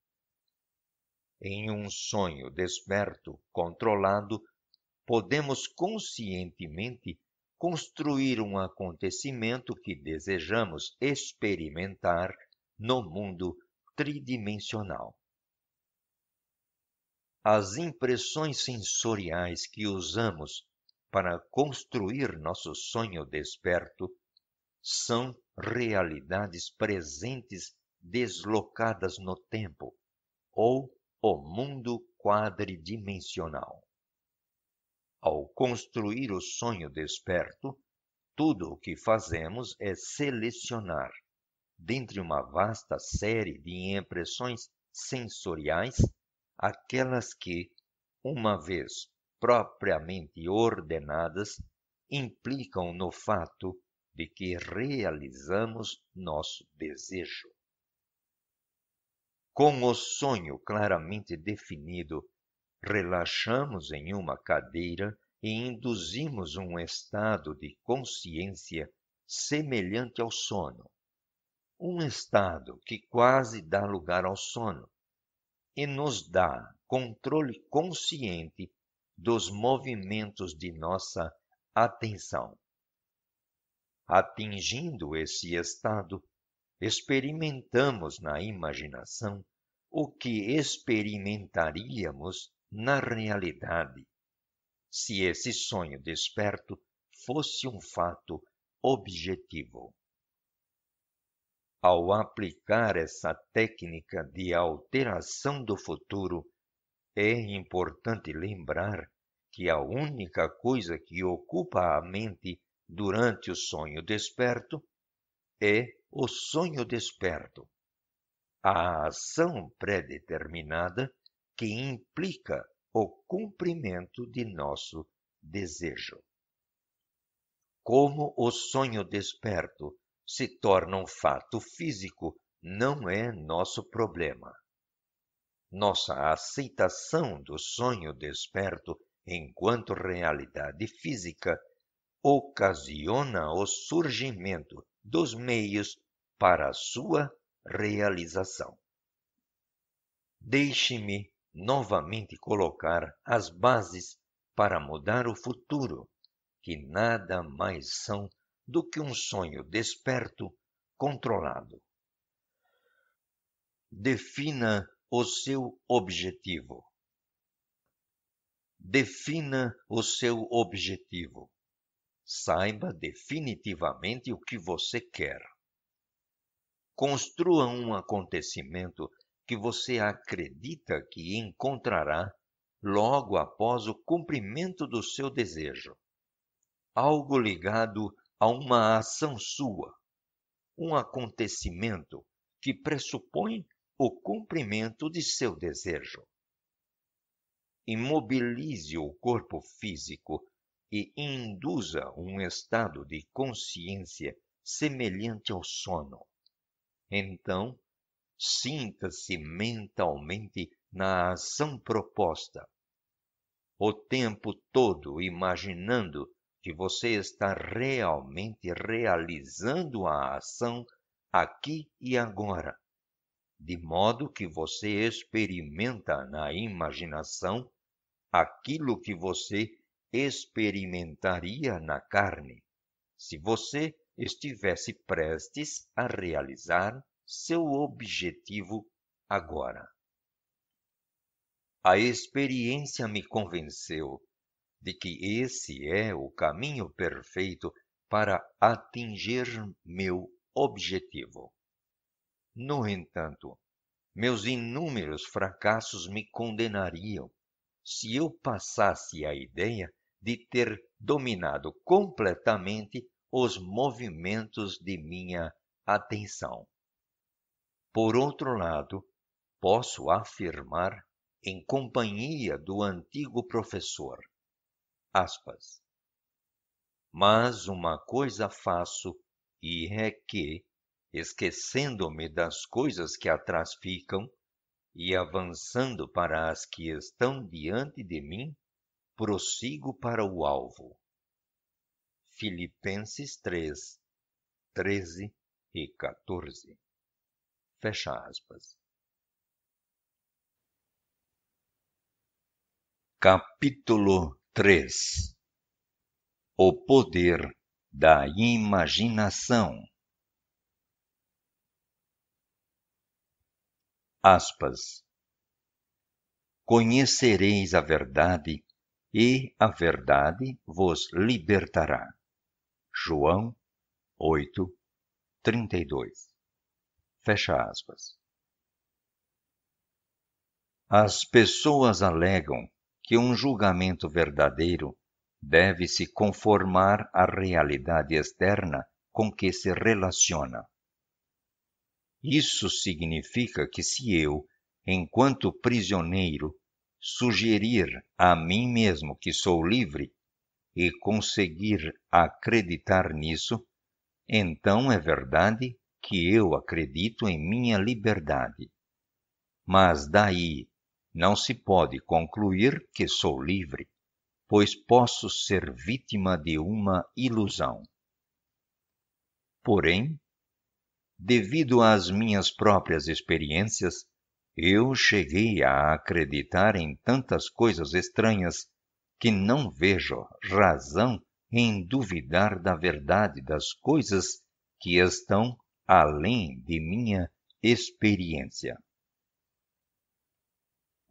Speaker 1: Em um sonho desperto, controlado, podemos conscientemente construir um acontecimento que desejamos experimentar no mundo tridimensional as impressões sensoriais que usamos para construir nosso sonho desperto são realidades presentes deslocadas no tempo ou o mundo quadridimensional. Ao construir o sonho desperto, tudo o que fazemos é selecionar, dentre uma vasta série de impressões sensoriais aquelas que uma vez propriamente ordenadas implicam no fato de que realizamos nosso desejo com o sonho claramente definido relaxamos em uma cadeira e induzimos um estado de consciência semelhante ao sono um estado que quase dá lugar ao sono e nos dá controle consciente dos movimentos de nossa atenção. Atingindo esse estado, experimentamos na imaginação o que experimentaríamos na realidade, se esse sonho desperto fosse um fato objetivo ao aplicar essa técnica de alteração do futuro, é importante lembrar que a única coisa que ocupa a mente durante o sonho desperto é o sonho desperto, a ação predeterminada que implica o cumprimento de nosso desejo. Como o sonho desperto se torna um fato físico não é nosso problema. Nossa aceitação do sonho desperto enquanto realidade física ocasiona o surgimento dos meios para sua realização. Deixe-me novamente colocar as bases para mudar o futuro, que nada mais são do que um sonho desperto, controlado. Defina o seu objetivo. Defina o seu objetivo. Saiba definitivamente o que você quer. Construa um acontecimento que você acredita que encontrará logo após o cumprimento do seu desejo. Algo ligado a uma ação sua, um acontecimento que pressupõe o cumprimento de seu desejo. Imobilize o corpo físico e induza um estado de consciência semelhante ao sono. Então, sinta-se mentalmente na ação proposta, o tempo todo imaginando que você está realmente realizando a ação aqui e agora, de modo que você experimenta na imaginação aquilo que você experimentaria na carne, se você estivesse prestes a realizar seu objetivo agora. A experiência me convenceu de que esse é o caminho perfeito para atingir meu objetivo. No entanto, meus inúmeros fracassos me condenariam se eu passasse a ideia de ter dominado completamente os movimentos de minha atenção. Por outro lado, posso afirmar, em companhia do antigo professor aspas. Mas uma coisa faço, e é que, esquecendo-me das coisas que atrás ficam e avançando para as que estão diante de mim, prossigo para o alvo. Filipenses 3, 13 e 14. Fecha aspas. Capítulo 3 O poder da imaginação. Aspas. Conhecereis a verdade, e a verdade vos libertará. João 8, 32. Fecha aspas. As pessoas alegam que um julgamento verdadeiro deve se conformar à realidade externa com que se relaciona. Isso significa que se eu, enquanto prisioneiro, sugerir a mim mesmo que sou livre e conseguir acreditar nisso, então é verdade que eu acredito em minha liberdade. Mas daí não se pode concluir que sou livre, pois posso ser vítima de uma ilusão. Porém, devido às minhas próprias experiências, eu cheguei a acreditar em tantas coisas estranhas que não vejo razão em duvidar da verdade das coisas que estão além de minha experiência.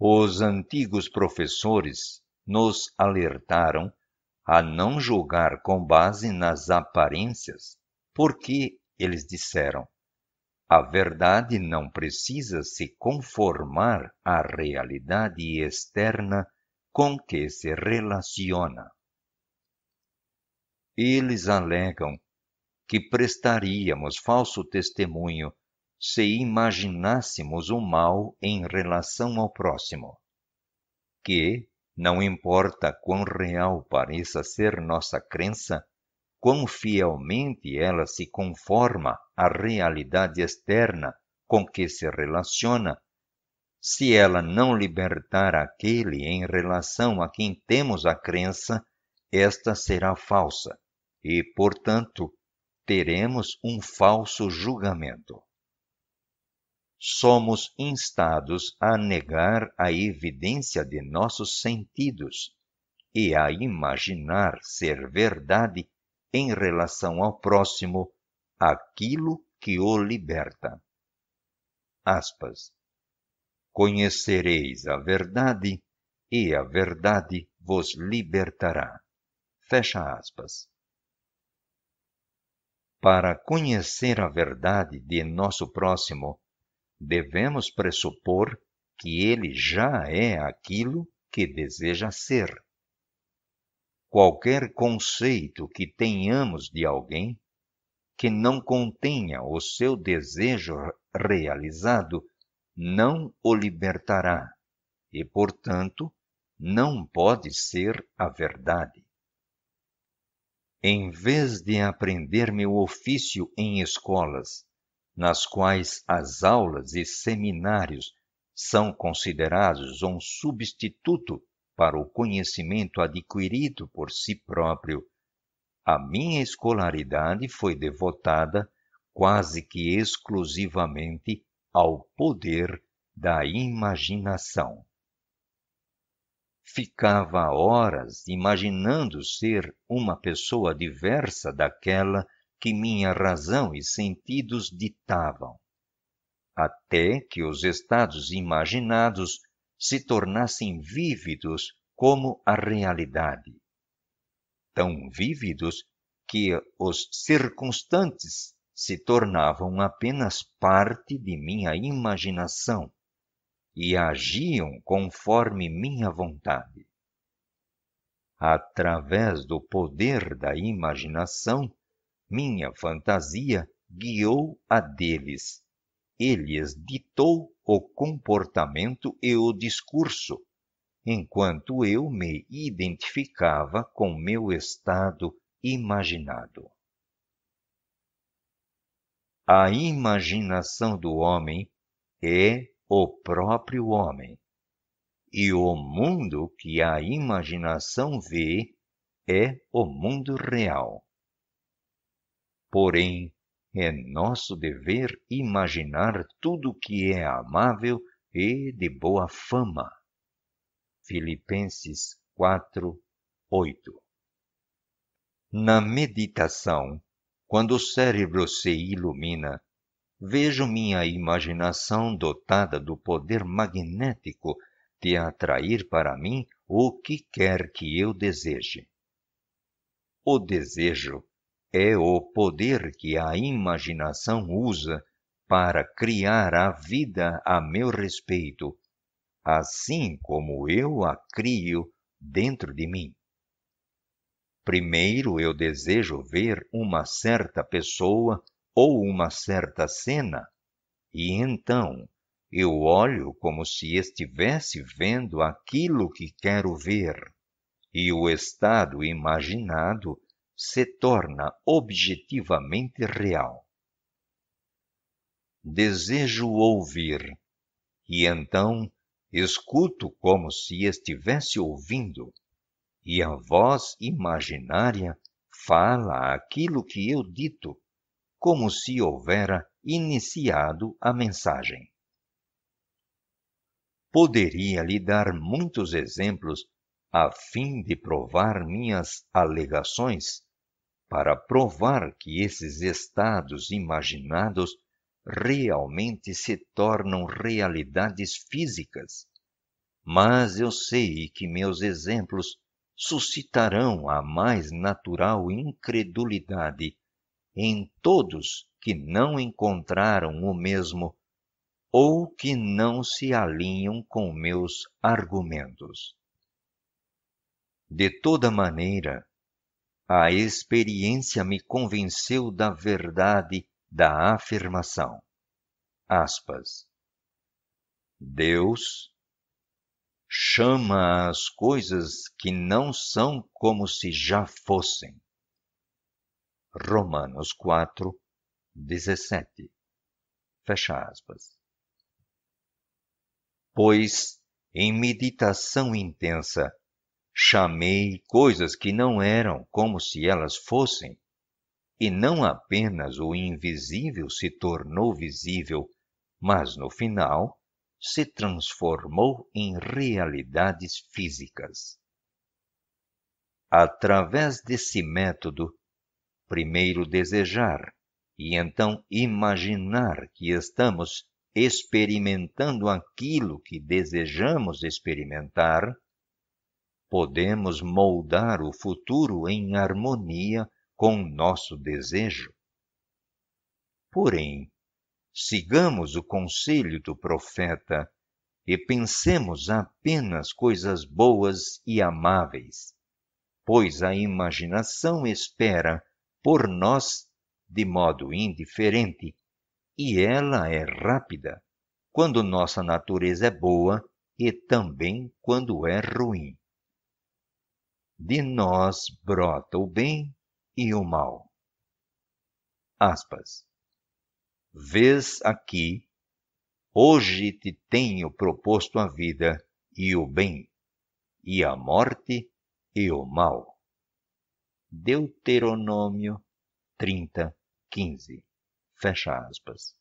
Speaker 1: Os antigos professores nos alertaram a não julgar com base nas aparências, porque eles disseram: a verdade não precisa se conformar à realidade externa com que se relaciona. Eles alegam que prestaríamos falso testemunho se imaginássemos o mal em relação ao próximo, que, não importa quão real pareça ser nossa crença, quão fielmente ela se conforma à realidade externa com que se relaciona, se ela não libertar aquele em relação a quem temos a crença, esta será falsa e, portanto, teremos um falso julgamento somos instados a negar a evidência de nossos sentidos e a imaginar ser verdade em relação ao próximo aquilo que o liberta. Aspas. Conhecereis a verdade e a verdade vos libertará. Fecha aspas. Para conhecer a verdade de nosso próximo, devemos pressupor que ele já é aquilo que deseja ser. Qualquer conceito que tenhamos de alguém que não contenha o seu desejo realizado não o libertará e, portanto, não pode ser a verdade. Em vez de aprender meu ofício em escolas nas quais as aulas e seminários são considerados um substituto para o conhecimento adquirido por si próprio. A minha escolaridade foi devotada quase que exclusivamente ao poder da imaginação. Ficava horas imaginando ser uma pessoa diversa daquela que minha razão e sentidos ditavam até que os estados imaginados se tornassem vívidos como a realidade tão vívidos que os circunstantes se tornavam apenas parte de minha imaginação e agiam conforme minha vontade através do poder da imaginação minha fantasia guiou a deles eles ditou o comportamento e o discurso enquanto eu me identificava com meu estado imaginado a imaginação do homem é o próprio homem e o mundo que a imaginação vê é o mundo real porém é nosso dever imaginar tudo o que é amável e de boa fama filipenses 4 8 na meditação quando o cérebro se ilumina vejo minha imaginação dotada do poder magnético de atrair para mim o que quer que eu deseje. O desejo é o poder que a imaginação usa para criar a vida a meu respeito, assim como eu a crio dentro de mim. Primeiro eu desejo ver uma certa pessoa ou uma certa cena, e então eu olho como se estivesse vendo aquilo que quero ver, e o estado imaginado se torna objetivamente real. Desejo ouvir, e então escuto como se estivesse ouvindo, e a voz imaginária fala aquilo que eu dito, como se houvera iniciado a mensagem. Poderia lhe dar muitos exemplos a fim de provar minhas alegações, para provar que esses estados imaginados realmente se tornam realidades físicas. Mas eu sei que meus exemplos suscitarão a mais natural incredulidade em todos que não encontraram o mesmo ou que não se alinham com meus argumentos. De toda maneira, a experiência me convenceu da verdade da afirmação. Aspas. Deus chama as coisas que não são como se já fossem. Romanos 4, 17. Fecha aspas. Pois, em meditação intensa, chamei coisas que não eram como se elas fossem, e não apenas o invisível se tornou visível, mas no final se transformou em realidades físicas. Através desse método, primeiro desejar e então imaginar que estamos experimentando aquilo que desejamos experimentar podemos moldar o futuro em harmonia com nosso desejo. Porém, sigamos o conselho do profeta e pensemos apenas coisas boas e amáveis, pois a imaginação espera por nós de modo indiferente e ela é rápida quando nossa natureza é boa e também quando é ruim de nós brota o bem e o mal. Aspas. Vês aqui, hoje te tenho proposto a vida e o bem, e a morte e o mal. Deuteronômio 30, 15. Fecha aspas.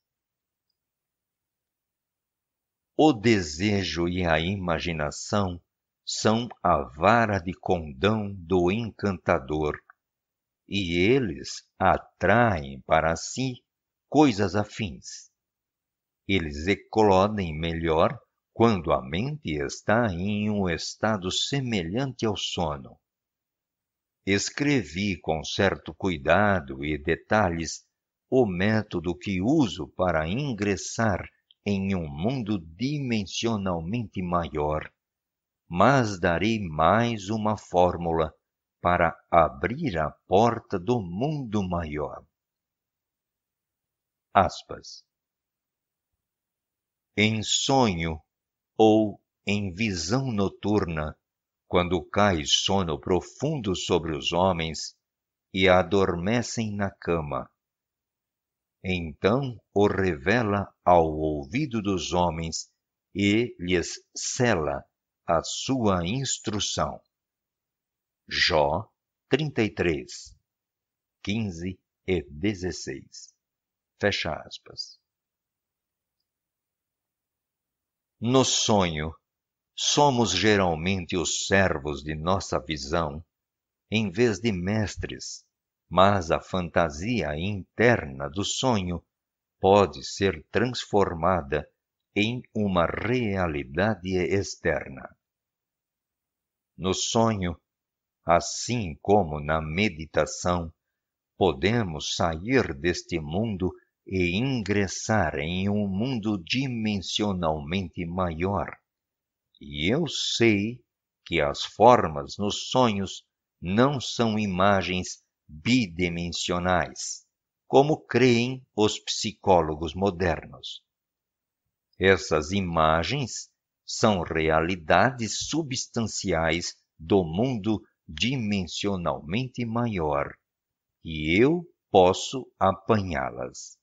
Speaker 1: O desejo e a imaginação são a vara de condão do encantador, e eles atraem para si coisas afins. Eles eclodem melhor quando a mente está em um estado semelhante ao sono. Escrevi com certo cuidado e detalhes o método que uso para ingressar em um mundo dimensionalmente maior mas darei mais uma fórmula para abrir a porta do mundo maior. Aspas. Em sonho ou em visão noturna, quando cai sono profundo sobre os homens e adormecem na cama, então o revela ao ouvido dos homens e lhes cela a sua instrução. Jó 33, 15 e 16. Fecha aspas. No sonho, somos geralmente os servos de nossa visão, em vez de mestres, mas a fantasia interna do sonho pode ser transformada em uma realidade externa. No sonho, assim como na meditação, podemos sair deste mundo e ingressar em um mundo dimensionalmente maior. E eu sei que as formas nos sonhos não são imagens bidimensionais, como creem os psicólogos modernos. Essas imagens são realidades substanciais do mundo dimensionalmente maior e eu posso apanhá-las.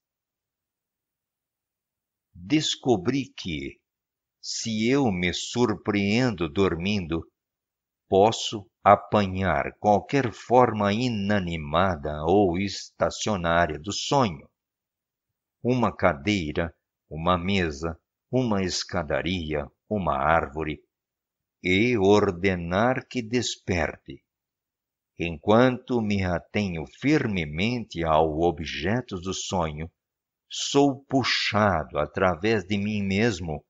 Speaker 1: Descobri que, se eu me surpreendo dormindo, posso apanhar qualquer forma inanimada ou estacionária do sonho. Uma cadeira, uma mesa, uma escadaria, uma árvore, e ordenar que desperte. Enquanto me atenho firmemente ao objeto do sonho, sou puxado através de mim mesmo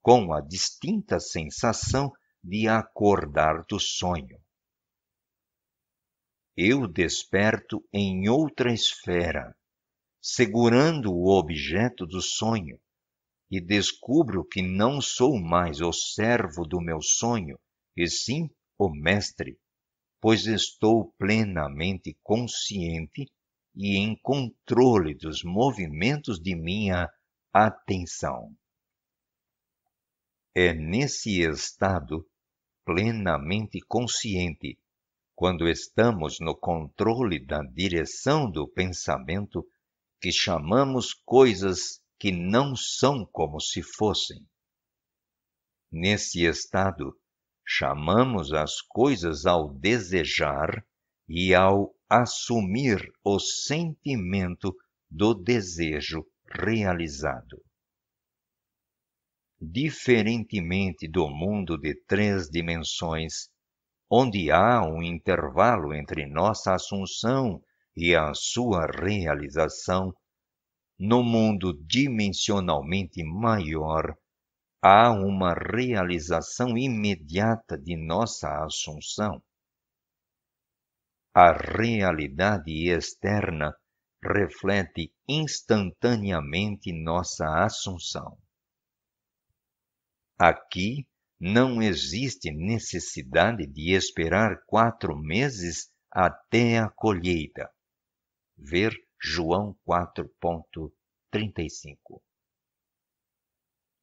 Speaker 1: com a distinta sensação de acordar do sonho. Eu desperto em outra esfera, segurando o objeto do sonho, e descubro que não sou mais o servo do meu sonho, e sim o mestre, pois estou plenamente consciente e em controle dos movimentos de minha atenção. É nesse estado plenamente consciente, quando estamos no controle da direção do pensamento, que chamamos coisas que não são como se fossem. Nesse estado, chamamos as coisas ao desejar e ao assumir o sentimento do desejo realizado. Diferentemente do mundo de três dimensões, onde há um intervalo entre nossa assunção e a sua realização, no mundo dimensionalmente maior, há uma realização imediata de nossa assunção. A realidade externa reflete instantaneamente nossa assunção. Aqui não existe necessidade de esperar quatro meses até a colheita. Ver João 4.35.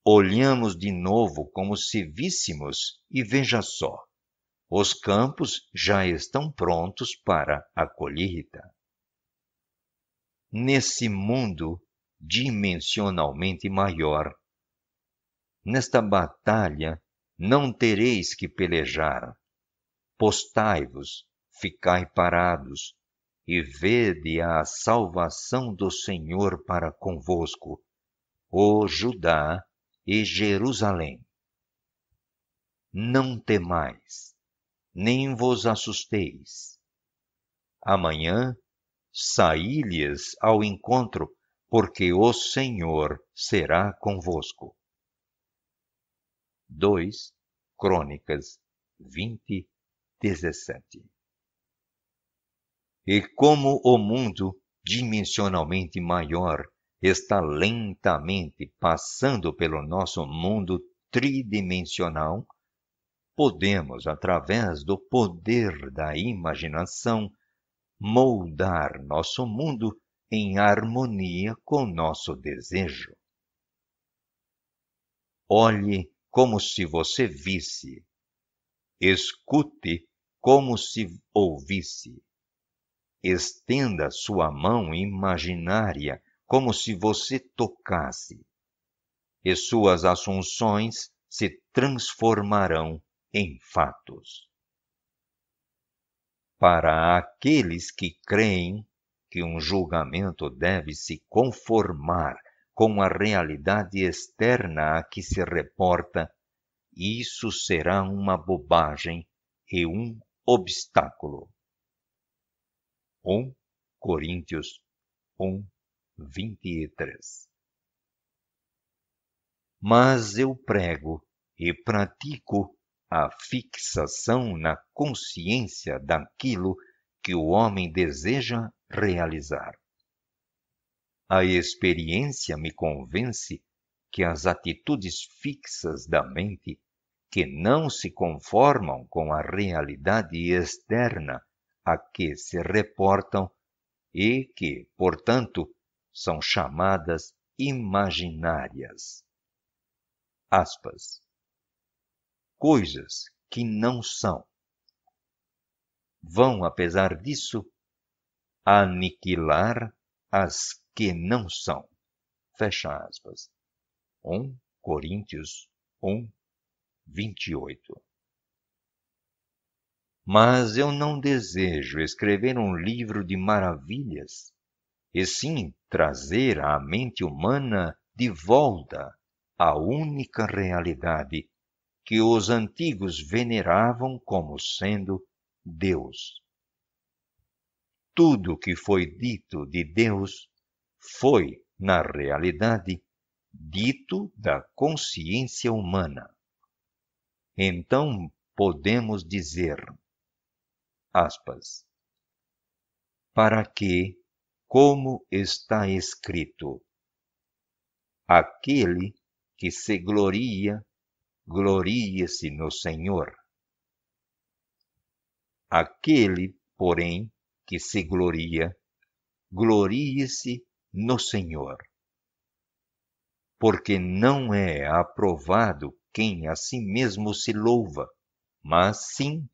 Speaker 1: Olhamos de novo como se víssemos e veja só, os campos já estão prontos para a colheita. Nesse mundo dimensionalmente maior, nesta batalha não tereis que pelejar. Postai-vos, ficai parados, e vede a salvação do Senhor para convosco, o Judá e Jerusalém. Não temais, nem vos assusteis. Amanhã saí-lhes ao encontro, porque o Senhor será convosco. 2 Crônicas 20, 17 e como o mundo, dimensionalmente maior, está lentamente passando pelo nosso mundo tridimensional, podemos, através do poder da imaginação, moldar nosso mundo em harmonia com nosso desejo. Olhe como se você visse. Escute como se ouvisse. Estenda sua mão imaginária como se você tocasse, e suas assunções se transformarão em fatos. Para aqueles que creem que um julgamento deve se conformar com a realidade externa a que se reporta, isso será uma bobagem e um obstáculo. 1 Coríntios 1, 23. Mas eu prego e pratico a fixação na consciência daquilo que o homem deseja realizar. A experiência me convence que as atitudes fixas da mente, que não se conformam com a realidade externa a que se reportam e que, portanto, são chamadas imaginárias. Aspas. Coisas que não são. Vão, apesar disso, aniquilar as que não são. Fecha aspas. 1 Coríntios 1, 28. Mas eu não desejo escrever um livro de maravilhas, e sim trazer à mente humana de volta a única realidade que os antigos veneravam como sendo Deus. Tudo que foi dito de Deus foi, na realidade, dito da consciência humana. Então podemos dizer: aspas. Para que, como está escrito, aquele que se gloria, glorie-se no Senhor. Aquele, porém, que se gloria, glorie-se no Senhor. Porque não é aprovado quem a si mesmo se louva, mas sim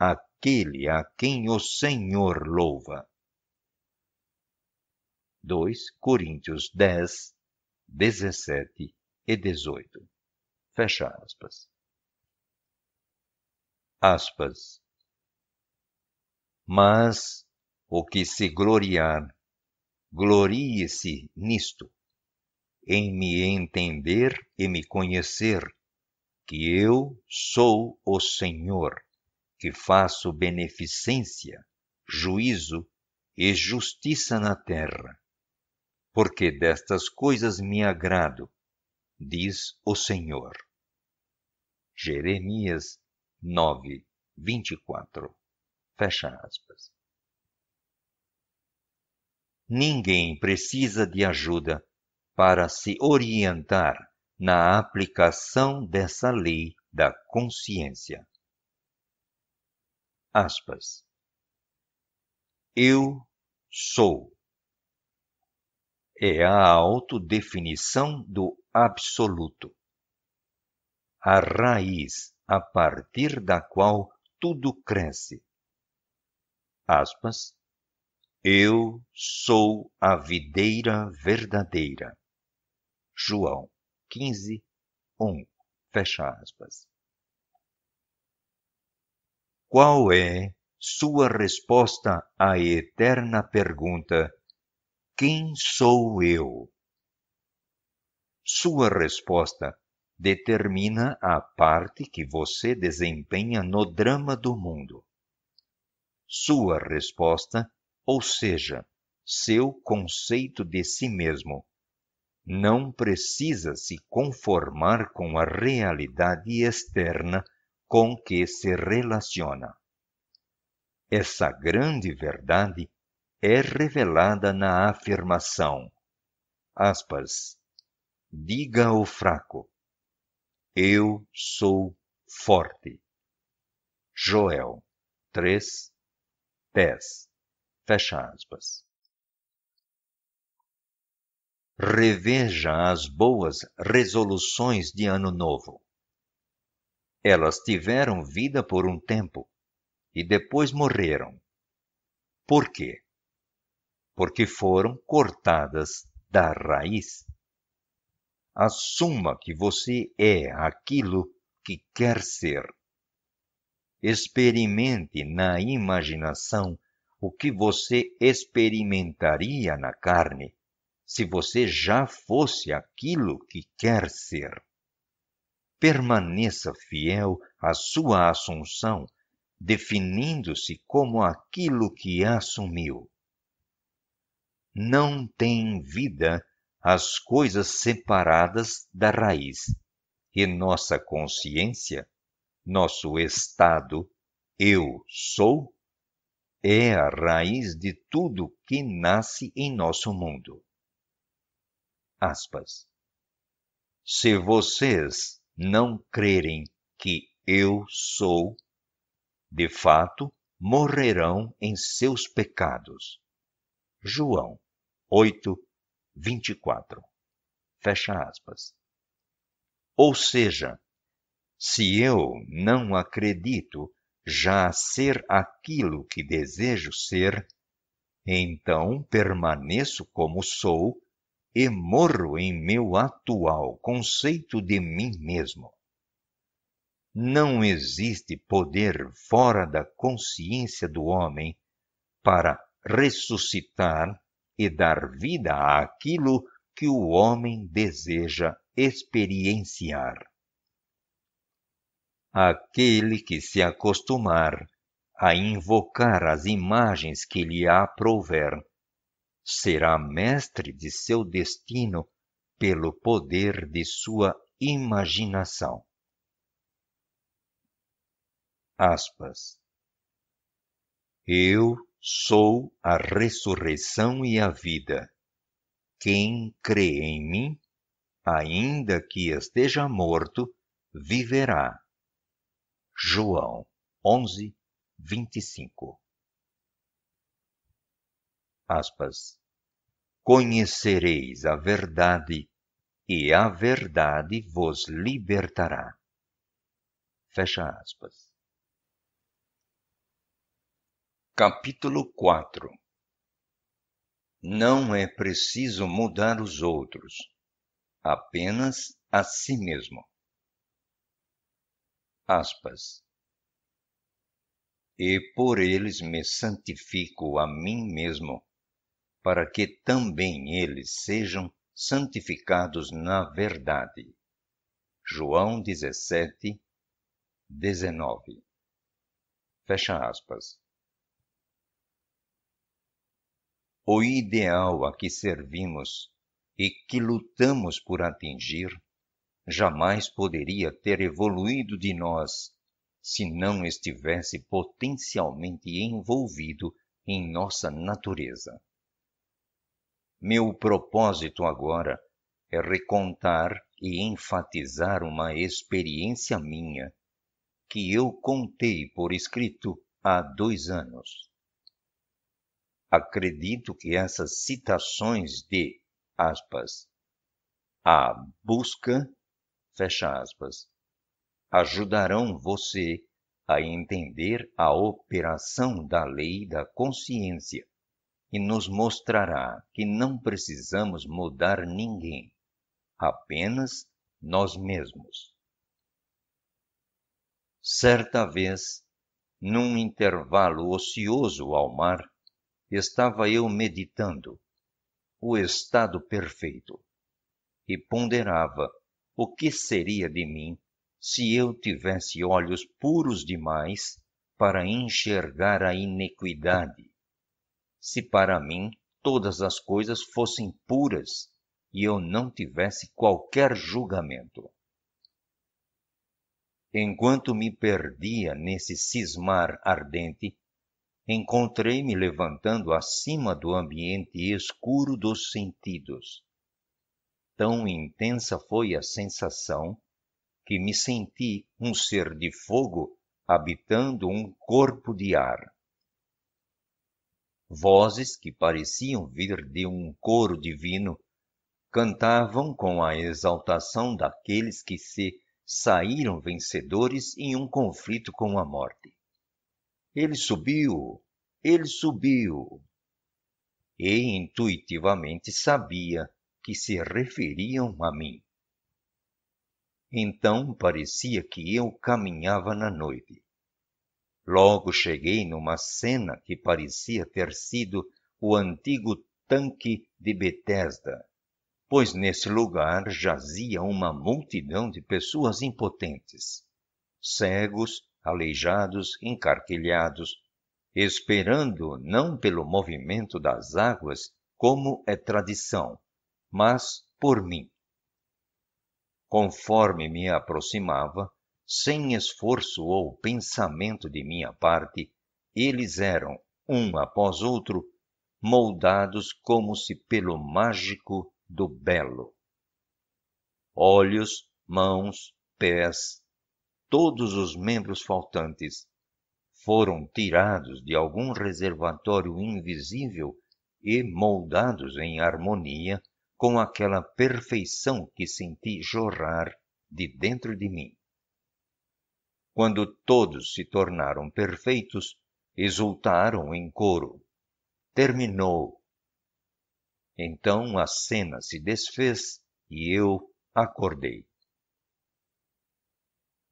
Speaker 1: a aquele a quem o Senhor louva. 2 Coríntios 10, 17 e 18. Fecha aspas. Aspas. Mas o que se gloriar, glorie-se nisto, em me entender e me conhecer, que eu sou o Senhor, que faço beneficência, juízo e justiça na terra. Porque destas coisas me agrado, diz o Senhor. Jeremias 9, 24. Fecha aspas. Ninguém precisa de ajuda para se orientar na aplicação dessa lei da consciência aspas. Eu sou. É a autodefinição do absoluto. A raiz a partir da qual tudo cresce. Aspas. Eu sou a videira verdadeira. João 15, 1. Fecha aspas qual é sua resposta à eterna pergunta: Quem sou eu? Sua resposta determina a parte que você desempenha no drama do mundo. Sua resposta, ou seja, seu conceito de si mesmo, não precisa se conformar com a realidade externa com que se relaciona. Essa grande verdade é revelada na afirmação: aspas, diga ao fraco, eu sou forte. Joel 3, 10. Fecha aspas. Reveja as boas resoluções de Ano Novo. Elas tiveram vida por um tempo e depois morreram. Por quê? Porque foram cortadas da raiz. Assuma que você é aquilo que quer ser. Experimente na imaginação o que você experimentaria na carne se você já fosse aquilo que quer ser permaneça fiel à sua assunção, definindo-se como aquilo que assumiu. Não têm vida as coisas separadas da raiz, e nossa consciência, nosso estado, eu sou, é a raiz de tudo que nasce em nosso mundo. Aspas. Se vocês não crerem que eu sou, de fato, morrerão em seus pecados. João 8, 24. Fecha aspas. Ou seja, se eu não acredito já ser aquilo que desejo ser, então permaneço como sou e morro em meu atual conceito de mim mesmo. Não existe poder fora da consciência do homem para ressuscitar e dar vida àquilo que o homem deseja experienciar. Aquele que se acostumar a invocar as imagens que lhe aprouver será mestre de seu destino pelo poder de sua imaginação. Aspas. Eu sou a ressurreição e a vida. Quem crê em mim, ainda que esteja morto, viverá. João 11, 25 aspas, conhecereis a verdade e a verdade vos libertará. Fecha aspas. Capítulo 4 Não é preciso mudar os outros, apenas a si mesmo. Aspas. E por eles me santifico a mim mesmo, para que também eles sejam santificados na verdade. João 17, 19. Fecha aspas. O ideal a que servimos e que lutamos por atingir jamais poderia ter evoluído de nós se não estivesse potencialmente envolvido em nossa natureza. Meu propósito agora é recontar e enfatizar uma experiência minha que eu contei por escrito há dois anos. Acredito que essas citações de, aspas, a busca, fecha aspas, ajudarão você a entender a operação da lei da consciência e nos mostrará que não precisamos mudar ninguém, apenas nós mesmos. Certa vez, num intervalo ocioso ao mar, estava eu meditando o estado perfeito e ponderava o que seria de mim se eu tivesse olhos puros demais para enxergar a iniquidade se para mim todas as coisas fossem puras e eu não tivesse qualquer julgamento. Enquanto me perdia nesse cismar ardente, encontrei-me levantando acima do ambiente escuro dos sentidos. Tão intensa foi a sensação que me senti um ser de fogo habitando um corpo de ar vozes que pareciam vir de um coro divino cantavam com a exaltação daqueles que se saíram vencedores em um conflito com a morte. Ele subiu, ele subiu. E intuitivamente sabia que se referiam a mim. Então parecia que eu caminhava na noite. Logo cheguei numa cena que parecia ter sido o antigo tanque de Betesda, pois nesse lugar jazia uma multidão de pessoas impotentes, cegos, aleijados, encarquilhados, esperando não pelo movimento das águas, como é tradição, mas por mim. Conforme me aproximava, sem esforço ou pensamento de minha parte eles eram um após outro moldados como se pelo mágico do belo olhos mãos pés todos os membros faltantes foram tirados de algum reservatório invisível e moldados em harmonia com aquela perfeição que senti jorrar de dentro de mim quando todos se tornaram perfeitos, exultaram em coro. Terminou. Então a cena se desfez e eu acordei.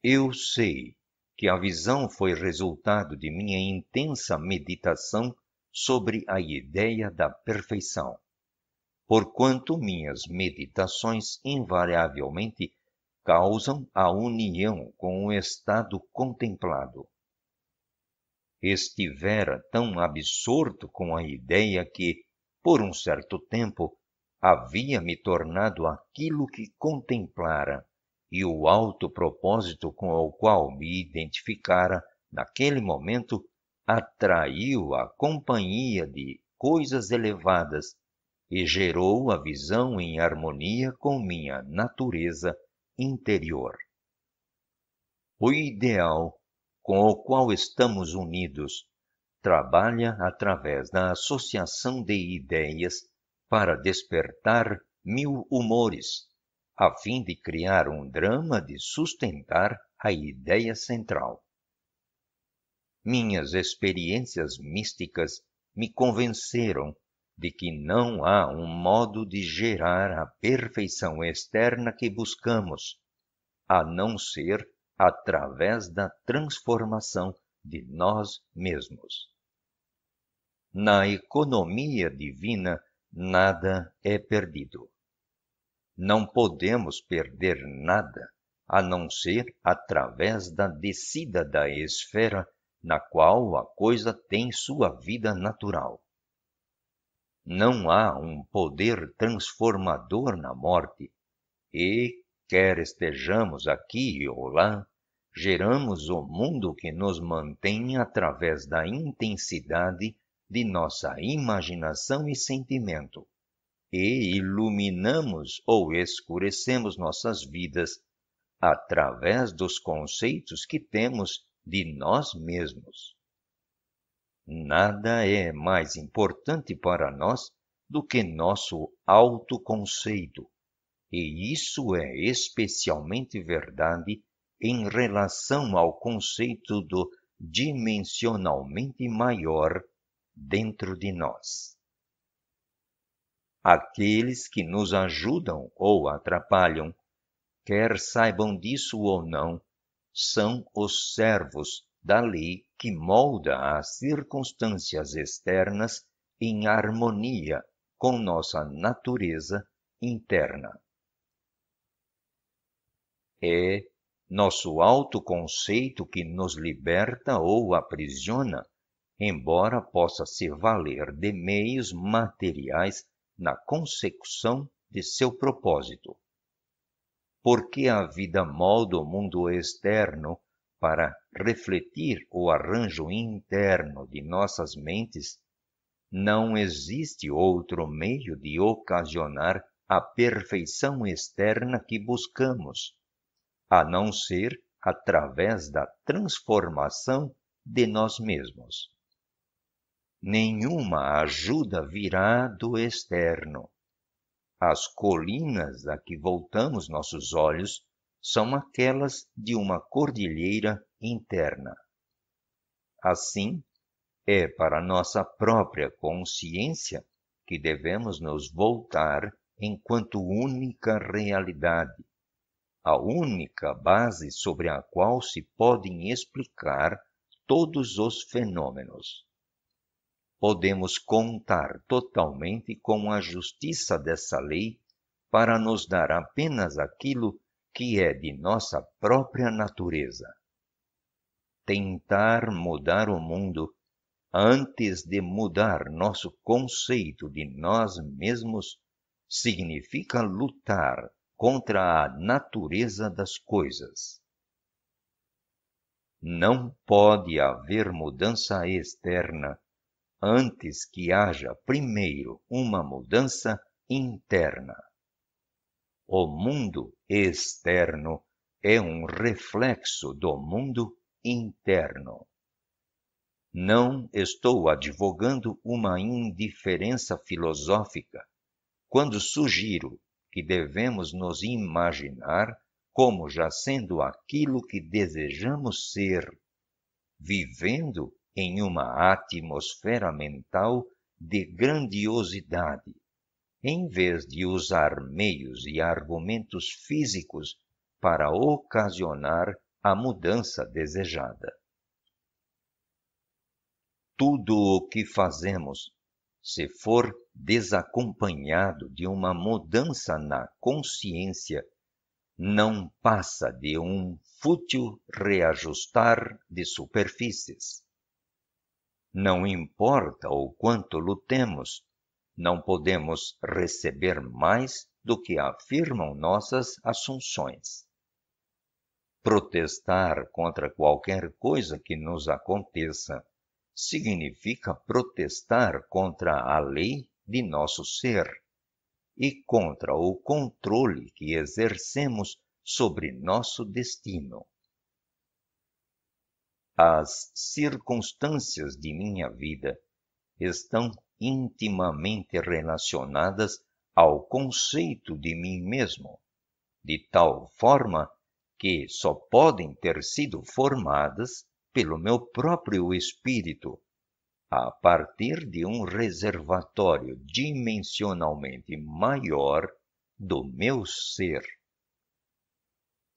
Speaker 1: Eu sei que a visão foi resultado de minha intensa meditação sobre a ideia da perfeição, porquanto minhas meditações invariavelmente causam a união com o estado contemplado. Estivera tão absorto com a ideia que, por um certo tempo, havia me tornado aquilo que contemplara e o alto propósito com o qual me identificara naquele momento atraiu a companhia de coisas elevadas e gerou a visão em harmonia com minha natureza interior. O ideal com o qual estamos unidos trabalha através da associação de ideias para despertar mil humores, a fim de criar um drama de sustentar a ideia central. Minhas experiências místicas me convenceram de que não há um modo de gerar a perfeição externa que buscamos, a não ser através da transformação de nós mesmos. Na economia divina, nada é perdido. Não podemos perder nada a não ser através da descida da esfera na qual a coisa tem sua vida natural não há um poder transformador na morte e quer estejamos aqui ou lá geramos o mundo que nos mantém através da intensidade de nossa imaginação e sentimento e iluminamos ou escurecemos nossas vidas através dos conceitos que temos de nós mesmos Nada é mais importante para nós do que nosso autoconceito, e isso é especialmente verdade em relação ao conceito do dimensionalmente maior dentro de nós. Aqueles que nos ajudam ou atrapalham, quer saibam disso ou não, são os servos da lei que molda as circunstâncias externas em harmonia com nossa natureza interna. É nosso autoconceito que nos liberta ou aprisiona, embora possa se valer de meios materiais na consecução de seu propósito. Porque a vida molda o mundo externo para refletir o arranjo interno de nossas mentes, não existe outro meio de ocasionar a perfeição externa que buscamos, a não ser através da transformação de nós mesmos. Nenhuma ajuda virá do externo. As colinas a que voltamos nossos olhos são aquelas de uma cordilheira interna. Assim, é para nossa própria consciência que devemos nos voltar enquanto única realidade, a única base sobre a qual se podem explicar todos os fenômenos. Podemos contar totalmente com a justiça dessa lei para nos dar apenas aquilo que é de nossa própria natureza tentar mudar o mundo antes de mudar nosso conceito de nós mesmos significa lutar contra a natureza das coisas. Não pode haver mudança externa antes que haja primeiro uma mudança interna. O mundo externo é um reflexo do mundo interno. Não estou advogando uma indiferença filosófica quando sugiro que devemos nos imaginar como já sendo aquilo que desejamos ser, vivendo em uma atmosfera mental de grandiosidade, em vez de usar meios e argumentos físicos para ocasionar a mudança desejada. Tudo o que fazemos, se for desacompanhado de uma mudança na consciência, não passa de um fútil reajustar de superfícies. Não importa o quanto lutemos, não podemos receber mais do que afirmam nossas assunções. Protestar contra qualquer coisa que nos aconteça significa protestar contra a lei de nosso ser e contra o controle que exercemos sobre nosso destino. As circunstâncias de minha vida estão intimamente relacionadas ao conceito de mim mesmo, de tal forma que só podem ter sido formadas pelo meu próprio espírito, a partir de um reservatório dimensionalmente maior do meu ser.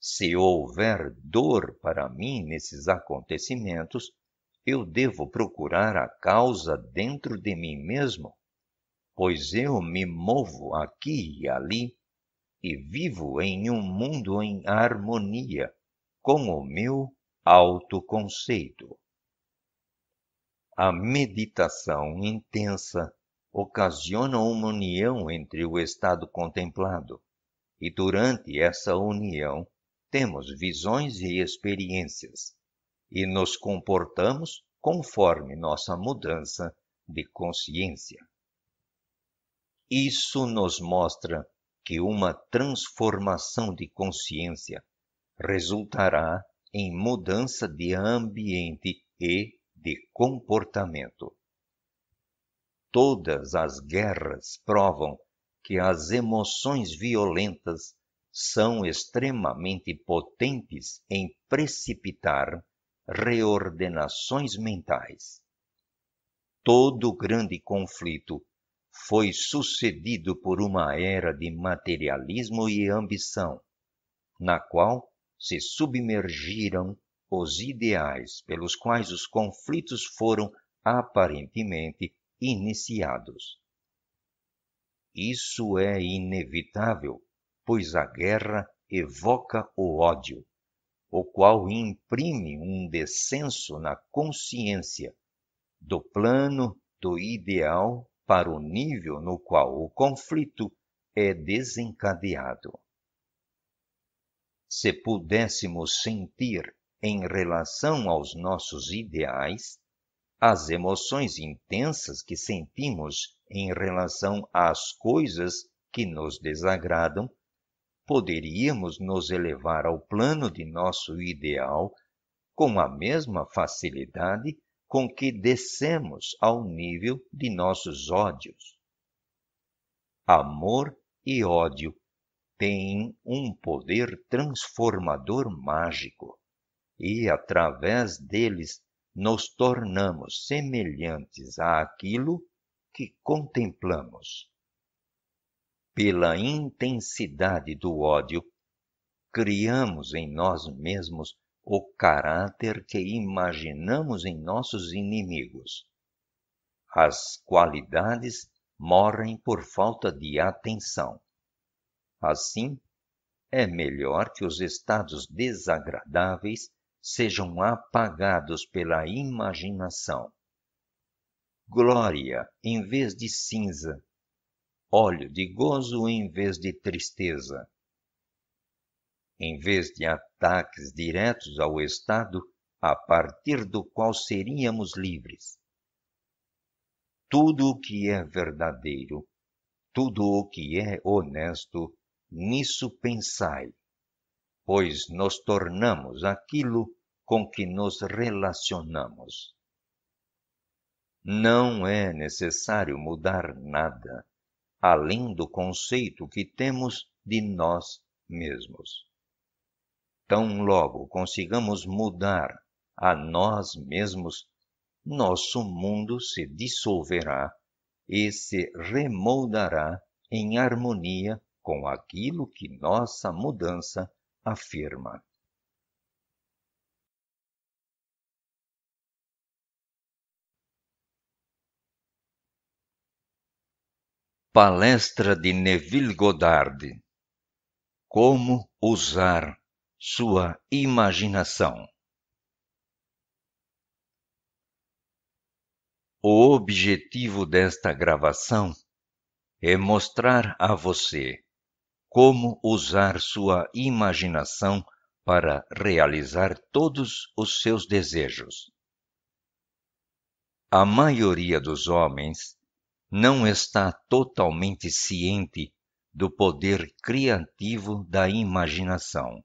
Speaker 1: Se houver dor para mim nesses acontecimentos, eu devo procurar a causa dentro de mim mesmo, pois eu me movo aqui e ali e vivo em um mundo em harmonia com o meu autoconceito. A meditação intensa ocasiona uma união entre o estado contemplado, e durante essa união temos visões e experiências, e nos comportamos conforme nossa mudança de consciência. Isso nos mostra que uma transformação de consciência resultará em mudança de ambiente e de comportamento. Todas as guerras provam que as emoções violentas são extremamente potentes em precipitar reordenações mentais. Todo grande conflito foi sucedido por uma era de materialismo e ambição, na qual se submergiram os ideais pelos quais os conflitos foram aparentemente iniciados. Isso é inevitável, pois a guerra evoca o ódio, o qual imprime um descenso na consciência do plano do ideal para o nível no qual o conflito é desencadeado. Se pudéssemos sentir em relação aos nossos ideais as emoções intensas que sentimos em relação às coisas que nos desagradam, poderíamos nos elevar ao plano de nosso ideal com a mesma facilidade com que descemos ao nível de nossos ódios. Amor e ódio têm um poder transformador mágico, e através deles nos tornamos semelhantes àquilo que contemplamos. Pela intensidade do ódio, criamos em nós mesmos o caráter que imaginamos em nossos inimigos. As qualidades morrem por falta de atenção. Assim, é melhor que os estados desagradáveis sejam apagados pela imaginação. Glória em vez de cinza, óleo de gozo em vez de tristeza, em vez de ataques diretos ao Estado, a partir do qual seríamos livres. Tudo o que é verdadeiro, tudo o que é honesto, nisso pensai, pois nos tornamos aquilo com que nos relacionamos. Não é necessário mudar nada, além do conceito que temos de nós mesmos tão logo consigamos mudar a nós mesmos, nosso mundo se dissolverá e se remoldará em harmonia com aquilo que nossa mudança afirma. Palestra de Neville Goddard Como usar sua imaginação. O objetivo desta gravação é mostrar a você como usar sua imaginação para realizar todos os seus desejos. A maioria dos homens não está totalmente ciente do poder criativo da imaginação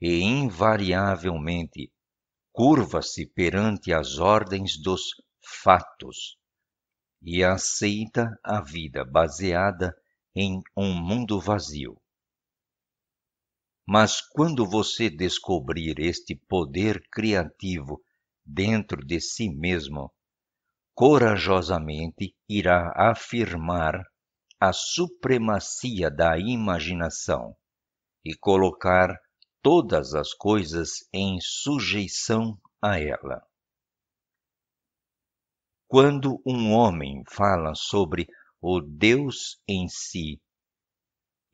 Speaker 1: e invariavelmente curva-se perante as ordens dos fatos e aceita a vida baseada em um mundo vazio. Mas quando você descobrir este poder criativo dentro de si mesmo, corajosamente irá afirmar a supremacia da imaginação e colocar todas as coisas em sujeição a ela. Quando um homem fala sobre o Deus em si,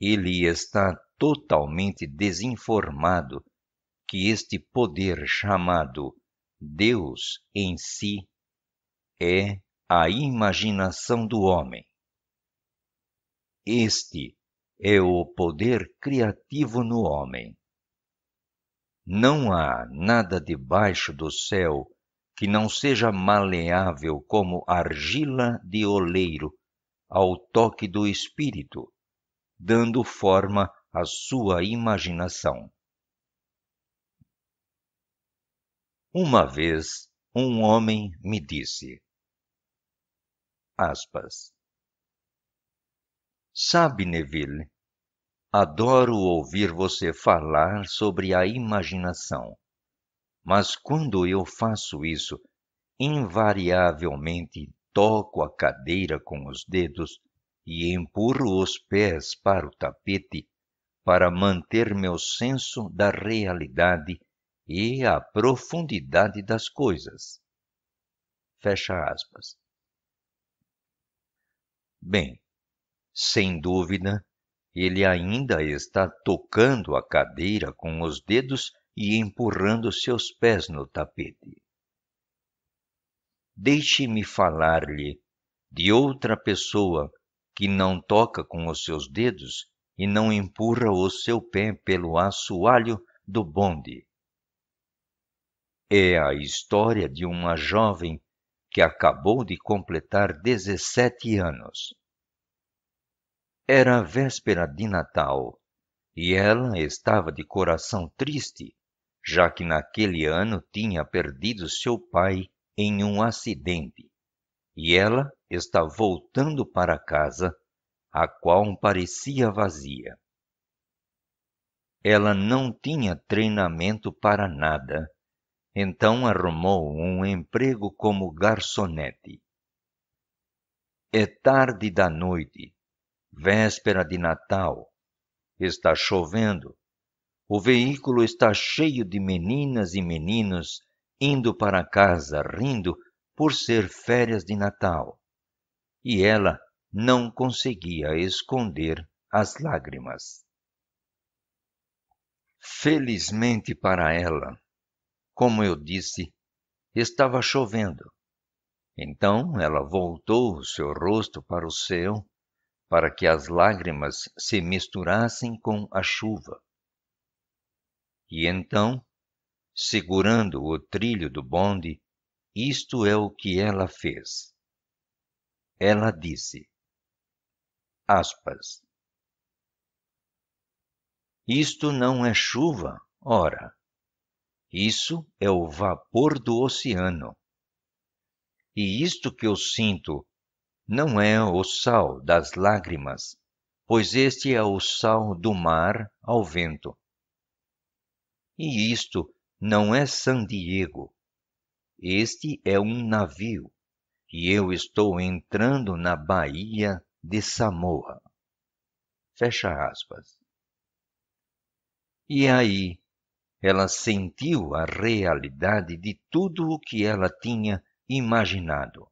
Speaker 1: ele está totalmente desinformado que este poder chamado Deus em si é a imaginação do homem. Este é o poder criativo no homem. Não há nada debaixo do céu que não seja maleável como argila de oleiro ao toque do espírito, dando forma à sua imaginação. Uma vez um homem me disse: aspas, Sabe, Neville, Adoro ouvir você falar sobre a imaginação. Mas quando eu faço isso, invariavelmente toco a cadeira com os dedos e empurro os pés para o tapete para manter meu senso da realidade e a profundidade das coisas. Fecha aspas. Bem, sem dúvida, ele ainda está tocando a cadeira com os dedos e empurrando seus pés no tapete. Deixe-me falar-lhe de outra pessoa que não toca com os seus dedos e não empurra o seu pé pelo assoalho do bonde. É a história de uma jovem que acabou de completar 17 anos. Era a véspera de Natal e ela estava de coração triste, já que naquele ano tinha perdido seu pai em um acidente. E ela está voltando para casa, a qual parecia vazia. Ela não tinha treinamento para nada, então arrumou um emprego como garçonete. É tarde da noite véspera de Natal, está chovendo, o veículo está cheio de meninas e meninos indo para casa rindo por ser férias de Natal. E ela não conseguia esconder as lágrimas. Felizmente para ela, como eu disse, estava chovendo. Então ela voltou o seu rosto para o céu para que as lágrimas se misturassem com a chuva. E então, segurando o trilho do bonde, isto é o que ela fez. Ela disse: aspas, Isto não é chuva, ora. Isso é o vapor do oceano. E isto que eu sinto não é o sal das lágrimas, pois este é o sal do mar ao vento. E isto não é San Diego. Este é um navio, e eu estou entrando na Baía de Samoa. Fecha aspas. E aí, ela sentiu a realidade de tudo o que ela tinha imaginado.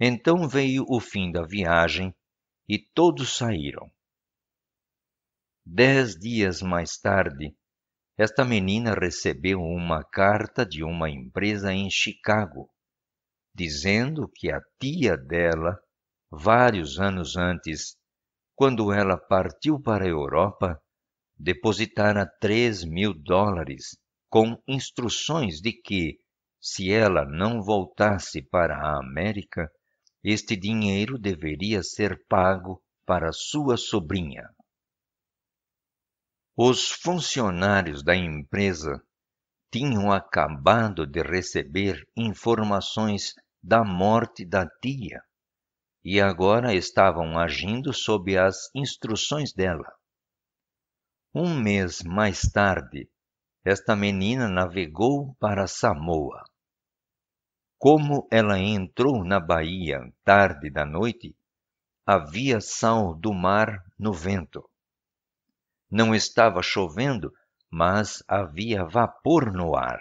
Speaker 1: Então veio o fim da viagem e todos saíram. Dez dias mais tarde, esta menina recebeu uma carta de uma empresa em Chicago, dizendo que a tia dela, vários anos antes, quando ela partiu para a Europa, depositara três mil dólares, com instruções de que, se ela não voltasse para a América, este dinheiro deveria ser pago para sua sobrinha. Os funcionários da empresa tinham acabado de receber informações da morte da tia e agora estavam agindo sob as instruções dela. Um mês mais tarde, esta menina navegou para Samoa. Como ela entrou na baía tarde da noite, havia sal do mar no vento. Não estava chovendo, mas havia vapor no ar.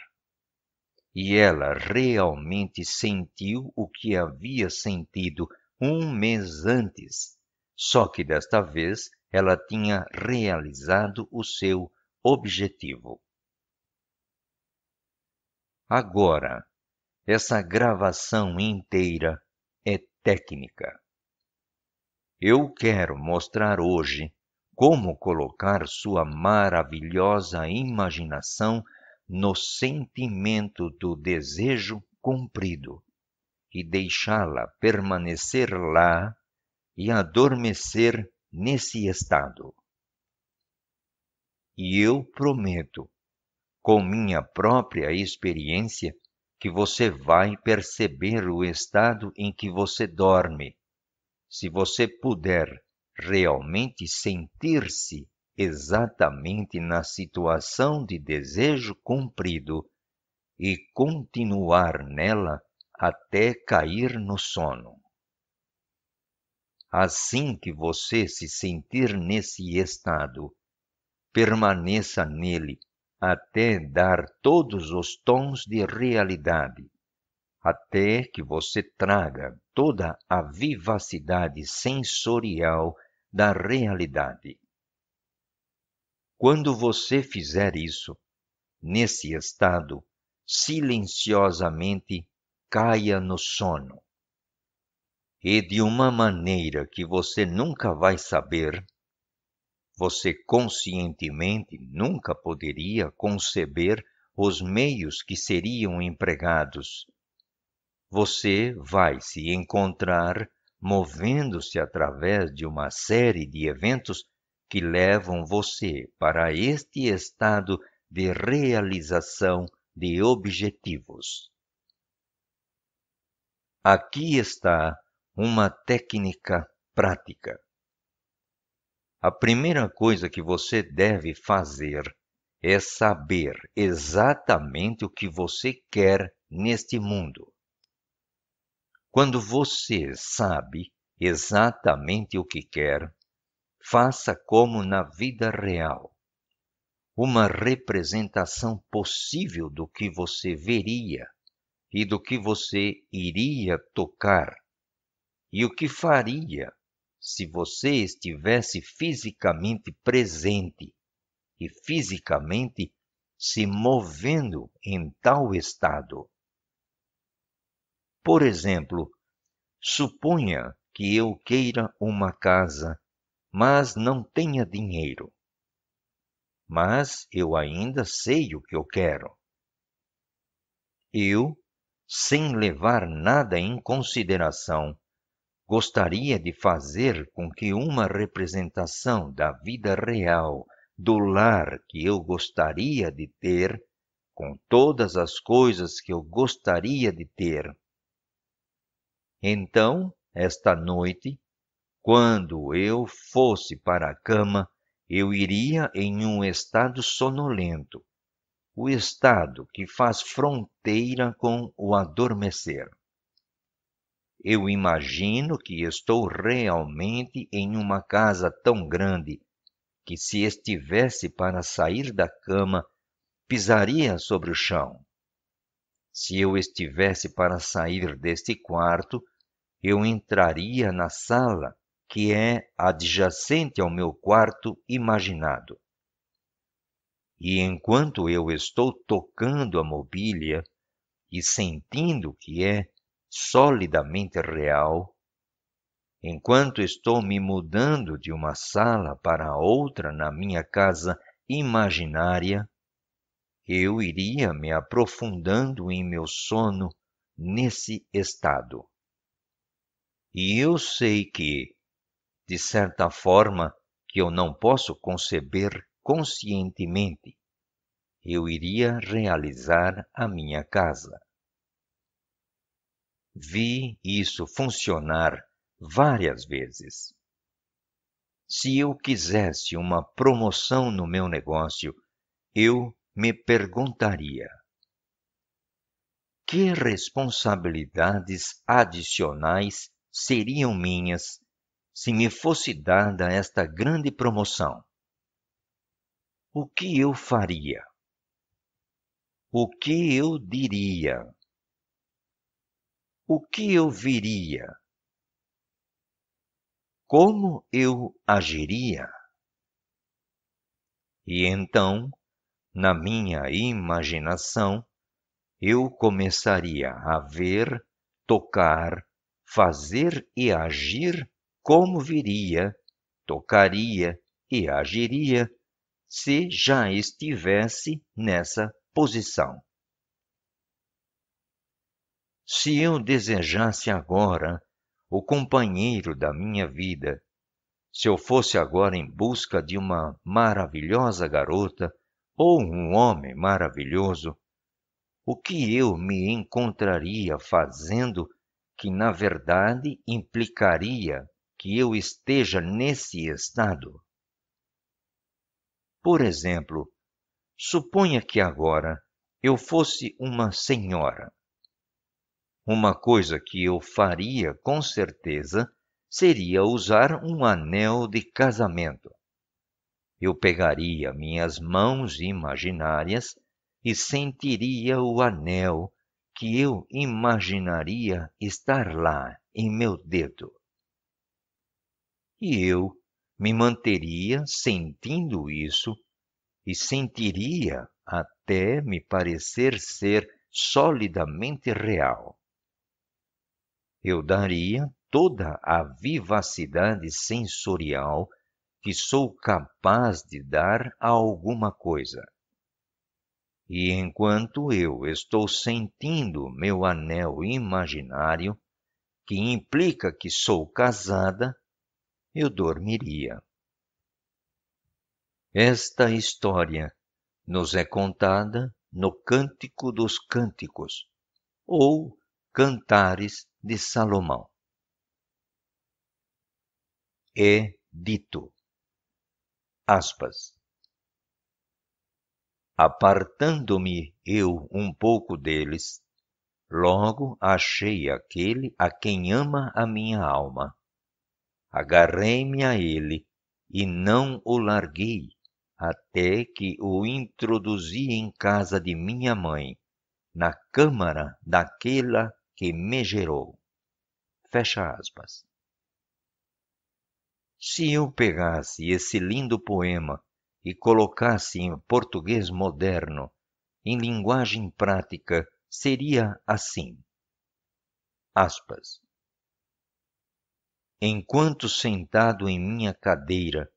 Speaker 1: E ela realmente sentiu o que havia sentido um mês antes, só que desta vez ela tinha realizado o seu objetivo. Agora, essa gravação inteira é técnica. Eu quero mostrar hoje como colocar sua maravilhosa imaginação no sentimento do desejo cumprido e deixá-la permanecer lá e adormecer nesse estado. E eu prometo, com minha própria experiência, que você vai perceber o estado em que você dorme. Se você puder realmente sentir-se exatamente na situação de desejo cumprido e continuar nela até cair no sono. Assim que você se sentir nesse estado, permaneça nele até dar todos os tons de realidade, até que você traga toda a vivacidade sensorial da realidade. Quando você fizer isso, nesse estado, silenciosamente caia no sono. E de uma maneira que você nunca vai saber, você conscientemente nunca poderia conceber os meios que seriam empregados. Você vai se encontrar movendo-se através de uma série de eventos que levam você para este estado de realização de objetivos. Aqui está uma técnica prática a primeira coisa que você deve fazer é saber exatamente o que você quer neste mundo. Quando você sabe exatamente o que quer, faça como na vida real uma representação possível do que você veria e do que você iria tocar e o que faria se você estivesse fisicamente presente e fisicamente se movendo em tal estado. Por exemplo, suponha que eu queira uma casa, mas não tenha dinheiro. Mas eu ainda sei o que eu quero. Eu, sem levar nada em consideração, gostaria de fazer com que uma representação da vida real do lar que eu gostaria de ter, com todas as coisas que eu gostaria de ter. Então, esta noite, quando eu fosse para a cama, eu iria em um estado sonolento, o estado que faz fronteira com o adormecer. Eu imagino que estou realmente em uma casa tão grande que, se estivesse para sair da cama, pisaria sobre o chão. Se eu estivesse para sair deste quarto, eu entraria na sala que é adjacente ao meu quarto imaginado. E enquanto eu estou tocando a mobília e sentindo que é solidamente real, enquanto estou me mudando de uma sala para outra na minha casa imaginária, eu iria me aprofundando em meu sono nesse estado. E eu sei que, de certa forma, que eu não posso conceber conscientemente, eu iria realizar a minha casa. Vi isso funcionar várias vezes. Se eu quisesse uma promoção no meu negócio, eu me perguntaria: que responsabilidades adicionais seriam minhas se me fosse dada esta grande promoção? O que eu faria? O que eu diria? o que eu viria? Como eu agiria? E então, na minha imaginação, eu começaria a ver, tocar, fazer e agir como viria, tocaria e agiria se já estivesse nessa posição se eu desejasse agora o companheiro da minha vida, se eu fosse agora em busca de uma maravilhosa garota ou um homem maravilhoso, o que eu me encontraria fazendo que, na verdade, implicaria que eu esteja nesse estado? Por exemplo, suponha que agora eu fosse uma senhora uma coisa que eu faria com certeza seria usar um anel de casamento. Eu pegaria minhas mãos imaginárias e sentiria o anel que eu imaginaria estar lá em meu dedo. E eu me manteria sentindo isso e sentiria até me parecer ser solidamente real eu daria toda a vivacidade sensorial que sou capaz de dar a alguma coisa. E enquanto eu estou sentindo meu anel imaginário, que implica que sou casada, eu dormiria. Esta história nos é contada no Cântico dos Cânticos, ou Cantares de Salomão. É dito, aspas, apartando-me eu um pouco deles, logo achei aquele a quem ama a minha alma. Agarrei-me a ele e não o larguei até que o introduzi em casa de minha mãe, na câmara daquela que me gerou. Fecha aspas. Se eu pegasse esse lindo poema e colocasse em português moderno, em linguagem prática, seria assim. Aspas. Enquanto sentado em minha cadeira,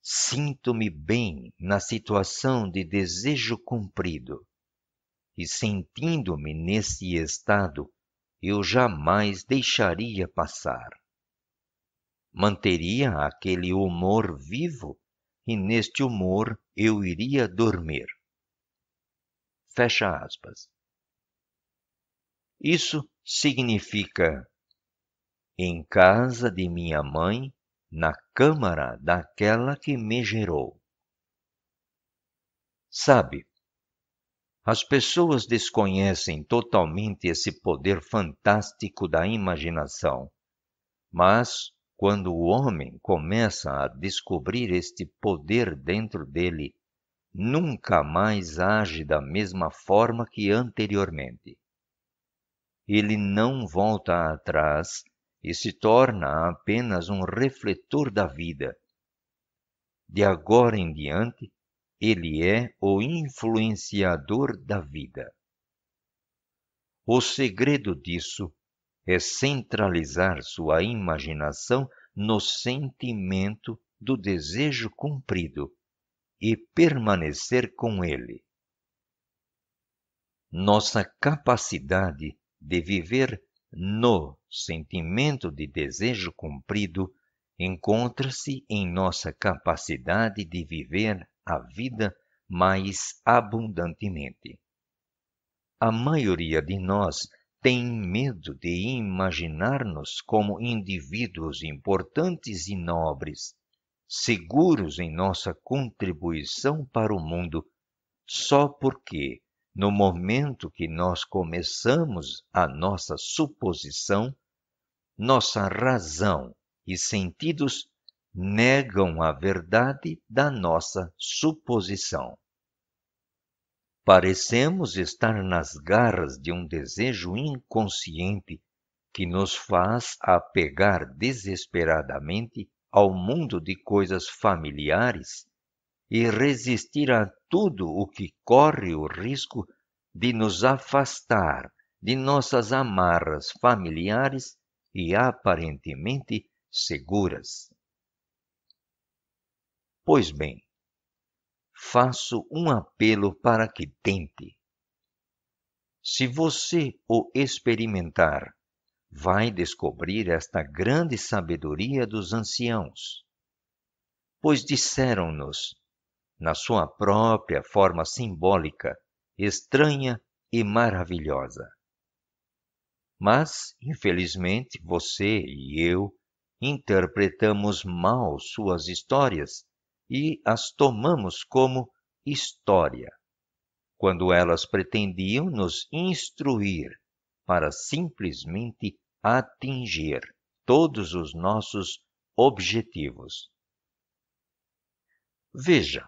Speaker 1: sinto-me bem na situação de desejo cumprido e sentindo-me nesse estado, eu jamais deixaria passar. Manteria aquele humor vivo e neste humor eu iria dormir. Fecha aspas. Isso significa: em casa de minha mãe, na câmara daquela que me gerou. Sabe, as pessoas desconhecem totalmente esse poder fantástico da imaginação. Mas, quando o homem começa a descobrir este poder dentro dele, nunca mais age da mesma forma que anteriormente. Ele não volta atrás e se torna apenas um refletor da vida. De agora em diante, ele é o influenciador da vida. O segredo disso é centralizar sua imaginação no sentimento do desejo cumprido e permanecer com ele. Nossa capacidade de viver no sentimento de desejo cumprido encontra-se em nossa capacidade de viver a vida mais abundantemente. A maioria de nós tem medo de imaginar-nos como indivíduos importantes e nobres, seguros em nossa contribuição para o mundo, só porque, no momento que nós começamos a nossa suposição, nossa razão e sentidos negam a verdade da nossa suposição. Parecemos estar nas garras de um desejo inconsciente que nos faz apegar desesperadamente ao mundo de coisas familiares e resistir a tudo o que corre o risco de nos afastar de nossas amarras familiares e aparentemente seguras. Pois bem, faço um apelo para que tente. Se você o experimentar, vai descobrir esta grande sabedoria dos anciãos. Pois disseram-nos, na sua própria forma simbólica, estranha e maravilhosa. Mas, infelizmente, você e eu interpretamos mal suas histórias e as tomamos como história, quando elas pretendiam nos instruir para simplesmente atingir todos os nossos objetivos. Veja,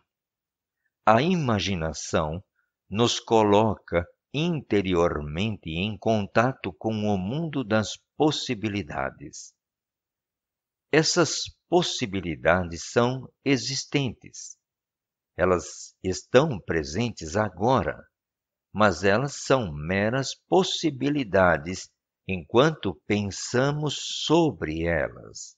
Speaker 1: a imaginação nos coloca interiormente em contato com o mundo das possibilidades. Essas possibilidades são existentes. Elas estão presentes agora, mas elas são meras possibilidades enquanto pensamos sobre elas.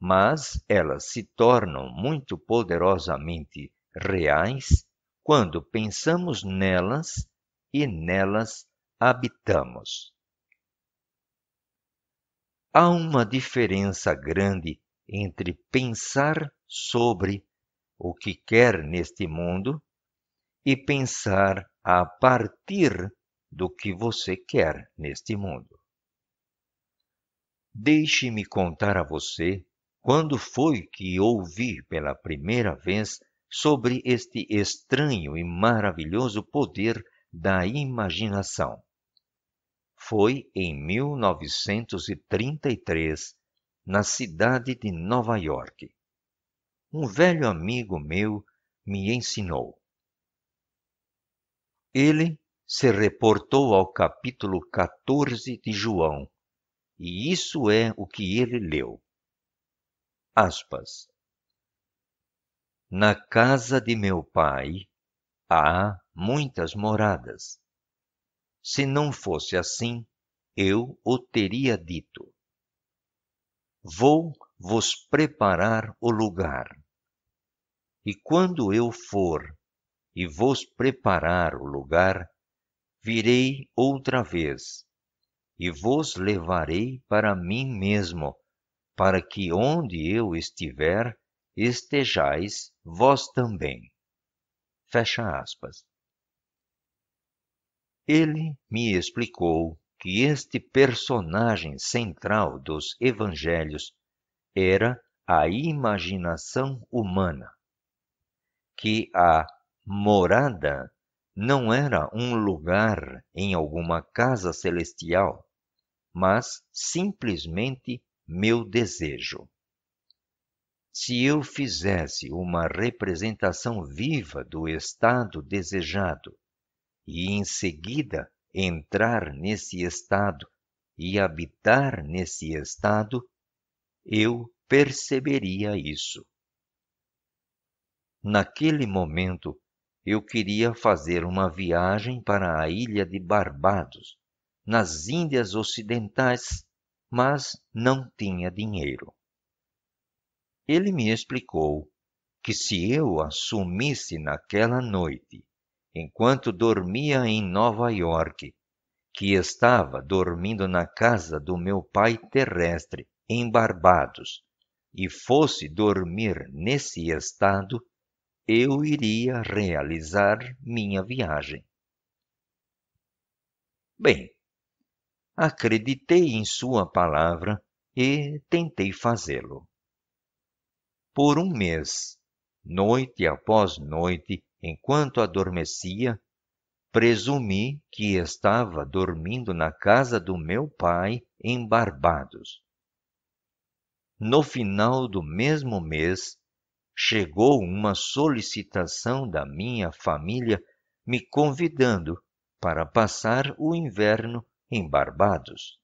Speaker 1: Mas elas se tornam muito poderosamente reais quando pensamos nelas e nelas habitamos há uma diferença grande entre pensar sobre o que quer neste mundo e pensar a partir do que você quer neste mundo. Deixe-me contar a você quando foi que ouvi pela primeira vez sobre este estranho e maravilhoso poder da imaginação foi em 1933, na cidade de Nova York. Um velho amigo meu me ensinou. Ele se reportou ao capítulo 14 de João, e isso é o que ele leu. Aspas. Na casa de meu pai há muitas moradas. Se não fosse assim, eu o teria dito. Vou vos preparar o lugar. E quando eu for e vos preparar o lugar, virei outra vez e vos levarei para mim mesmo, para que onde eu estiver, estejais vós também. Fecha aspas. Ele me explicou que este personagem central dos evangelhos era a imaginação humana, que a morada não era um lugar em alguma casa celestial, mas simplesmente meu desejo. Se eu fizesse uma representação viva do estado desejado e em seguida entrar nesse estado e habitar nesse estado, eu perceberia isso. Naquele momento, eu queria fazer uma viagem para a ilha de Barbados, nas Índias Ocidentais, mas não tinha dinheiro. Ele me explicou que se eu assumisse naquela noite enquanto dormia em nova iorque que estava dormindo na casa do meu pai terrestre em barbados e fosse dormir nesse estado eu iria realizar minha viagem bem acreditei em sua palavra e tentei fazê-lo por um mês noite após noite enquanto adormecia presumi que estava dormindo na casa do meu pai em barbados no final do mesmo mês chegou uma solicitação da minha família me convidando para passar o inverno em Barbados.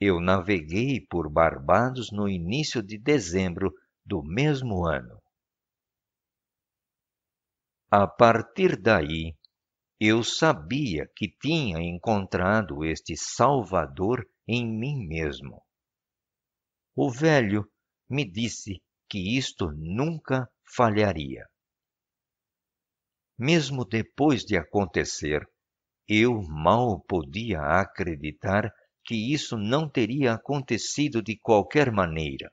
Speaker 1: Eu naveguei por Barbados no início de dezembro do mesmo ano. A partir daí, eu sabia que tinha encontrado este Salvador em mim mesmo. O velho me disse que isto nunca falharia. Mesmo depois de acontecer, eu mal podia acreditar que isso não teria acontecido de qualquer maneira.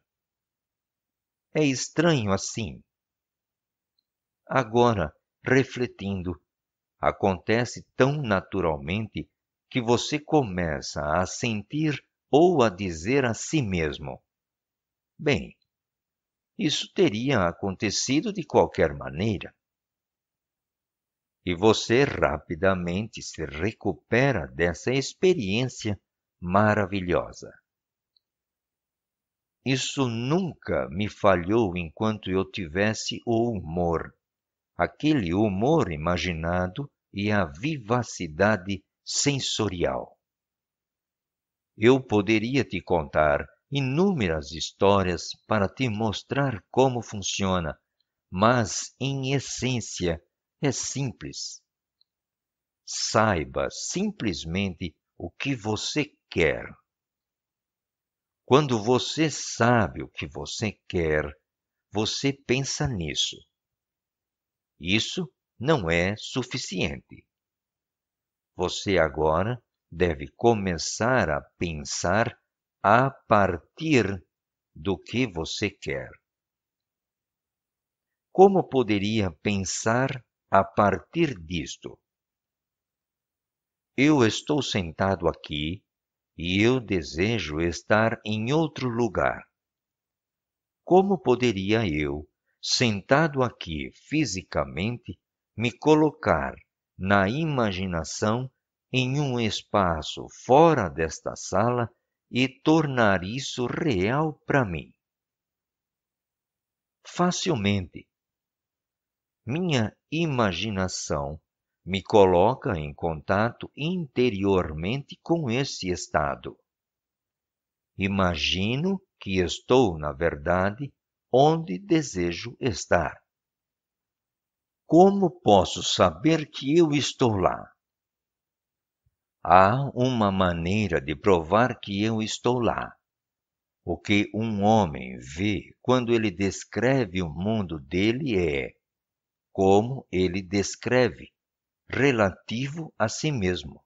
Speaker 1: É estranho assim. Agora refletindo. Acontece tão naturalmente que você começa a sentir ou a dizer a si mesmo: Bem, isso teria acontecido de qualquer maneira. E você rapidamente se recupera dessa experiência maravilhosa. Isso nunca me falhou enquanto eu tivesse o humor aquele humor imaginado e a vivacidade sensorial. Eu poderia te contar inúmeras histórias para te mostrar como funciona, mas em essência é simples. Saiba simplesmente o que você quer. Quando você sabe o que você quer, você pensa nisso. Isso não é suficiente. Você agora deve começar a pensar a partir do que você quer. Como poderia pensar a partir disto? Eu estou sentado aqui e eu desejo estar em outro lugar. Como poderia eu sentado aqui fisicamente, me colocar na imaginação em um espaço fora desta sala e tornar isso real para mim. Facilmente. Minha imaginação me coloca em contato interiormente com esse estado. Imagino que estou, na verdade, onde desejo estar. Como posso saber que eu estou lá? Há uma maneira de provar que eu estou lá. O que um homem vê quando ele descreve o mundo dele é como ele descreve, relativo a si mesmo.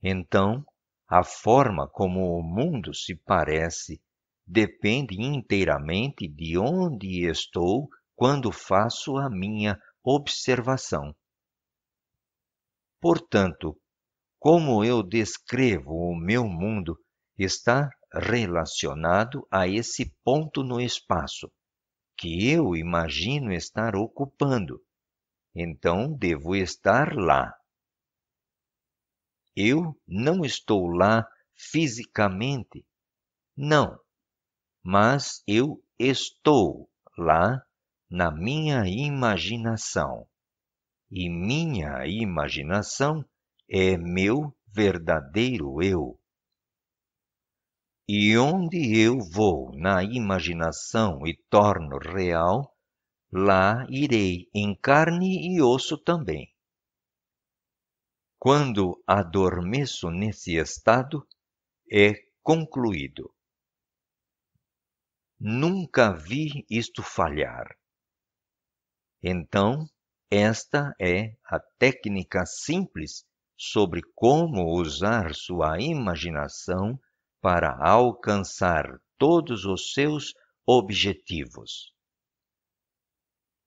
Speaker 1: Então, a forma como o mundo se parece depende inteiramente de onde estou quando faço a minha observação. Portanto, como eu descrevo o meu mundo está relacionado a esse ponto no espaço que eu imagino estar ocupando. Então devo estar lá. Eu não estou lá fisicamente. Não, mas eu estou lá na minha imaginação. E minha imaginação é meu verdadeiro eu. E onde eu vou na imaginação e torno real, lá irei em carne e osso também. Quando adormeço nesse estado, é concluído. Nunca vi isto falhar. Então, esta é a técnica simples sobre como usar sua imaginação para alcançar todos os seus objetivos.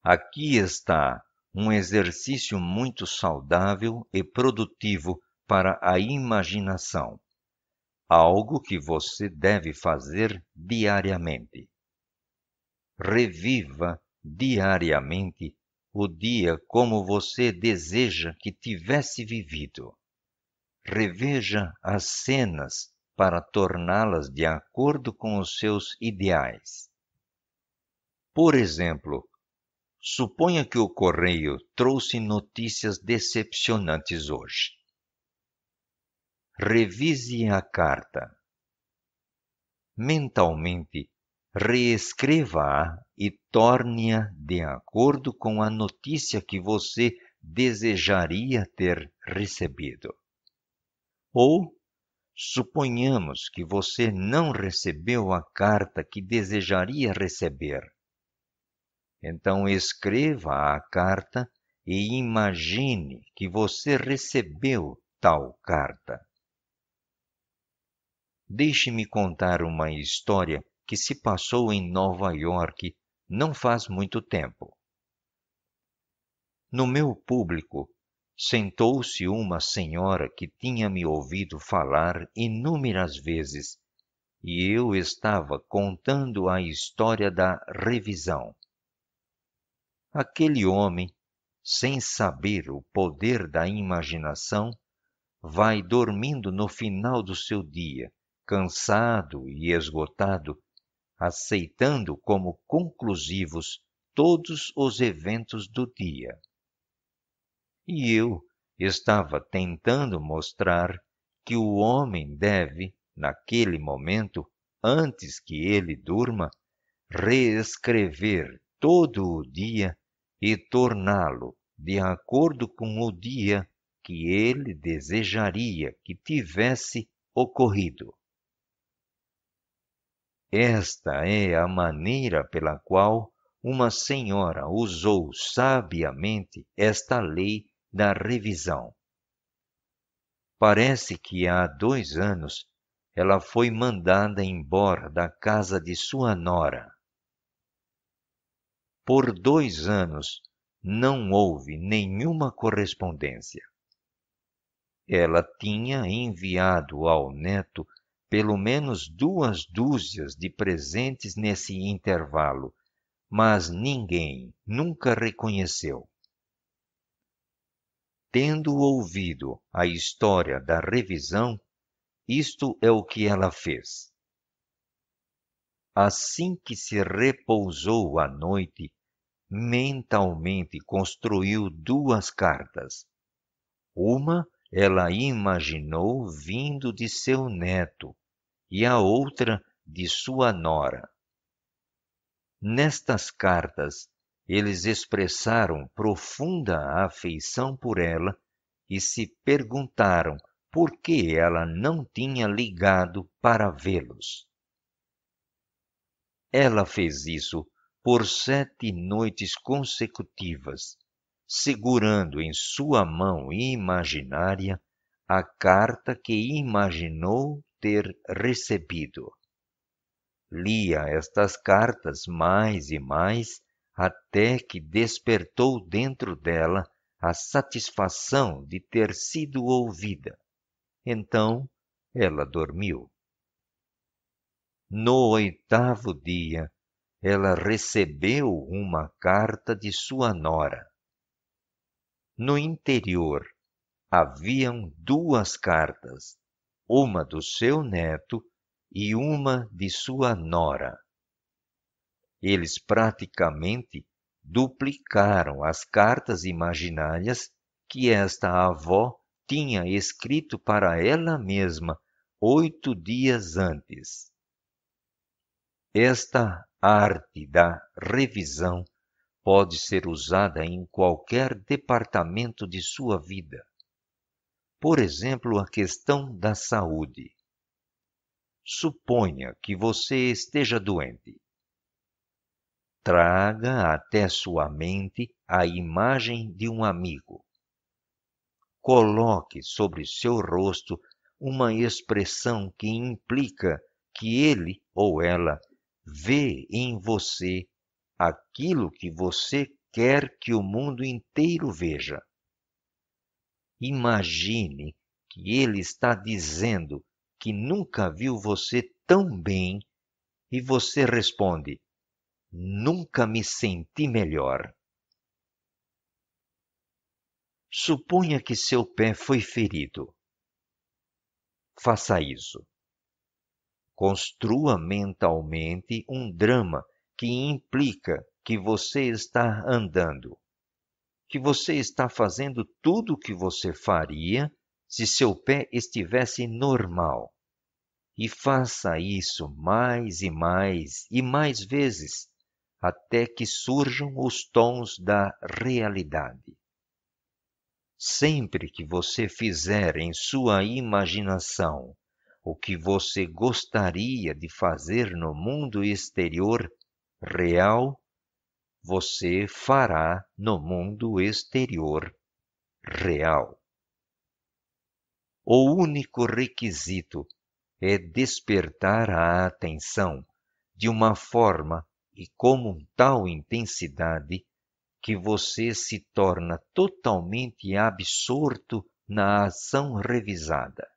Speaker 1: Aqui está um exercício muito saudável e produtivo para a imaginação algo que você deve fazer diariamente. Reviva diariamente o dia como você deseja que tivesse vivido. Reveja as cenas para torná-las de acordo com os seus ideais. Por exemplo, suponha que o correio trouxe notícias decepcionantes hoje. Revise a carta. Mentalmente, reescreva-a e torne-a de acordo com a notícia que você desejaria ter recebido. Ou, suponhamos que você não recebeu a carta que desejaria receber. Então, escreva a carta e imagine que você recebeu tal carta deixe-me contar uma história que se passou em nova iorque não faz muito tempo no meu público sentou-se uma senhora que tinha-me ouvido falar inúmeras vezes e eu estava contando a história da revisão aquele homem sem saber o poder da imaginação vai dormindo no final do seu dia cansado e esgotado, aceitando como conclusivos todos os eventos do dia. E eu estava tentando mostrar que o homem deve, naquele momento, antes que ele durma, reescrever todo o dia e torná-lo de acordo com o dia que ele desejaria que tivesse ocorrido. Esta é a maneira pela qual uma senhora usou sabiamente esta lei da revisão. Parece que há dois anos ela foi mandada embora da casa de sua nora. Por dois anos não houve nenhuma correspondência. Ela tinha enviado ao neto pelo menos duas dúzias de presentes nesse intervalo, mas ninguém nunca reconheceu. Tendo ouvido a história da revisão, isto é o que ela fez. Assim que se repousou à noite, mentalmente construiu duas cartas. Uma ela imaginou vindo de seu neto, e a outra de sua nora. Nestas cartas, eles expressaram profunda afeição por ela e se perguntaram por que ela não tinha ligado para vê-los. Ela fez isso por sete noites consecutivas segurando em sua mão imaginária a carta que imaginou ter recebido. Lia estas cartas mais e mais até que despertou dentro dela a satisfação de ter sido ouvida. Então ela dormiu. No oitavo dia, ela recebeu uma carta de sua nora. No interior haviam duas cartas, uma do seu neto e uma de sua nora. Eles praticamente duplicaram as cartas imaginárias que esta avó tinha escrito para ela mesma oito dias antes. Esta arte da revisão Pode ser usada em qualquer departamento de sua vida. Por exemplo, a questão da saúde. Suponha que você esteja doente. Traga até sua mente a imagem de um amigo. Coloque sobre seu rosto uma expressão que implica que ele ou ela vê em você aquilo que você quer que o mundo inteiro veja. Imagine que ele está dizendo que nunca viu você tão bem e você responde: Nunca me senti melhor. Suponha que seu pé foi ferido. Faça isso. Construa mentalmente um drama que implica que você está andando, que você está fazendo tudo o que você faria se seu pé estivesse normal. E faça isso mais e mais e mais vezes, até que surjam os tons da realidade. Sempre que você fizer em sua imaginação o que você gostaria de fazer no mundo exterior, real você fará no mundo exterior real. O único requisito é despertar a atenção de uma forma e com tal intensidade que você se torna totalmente absorto na ação revisada.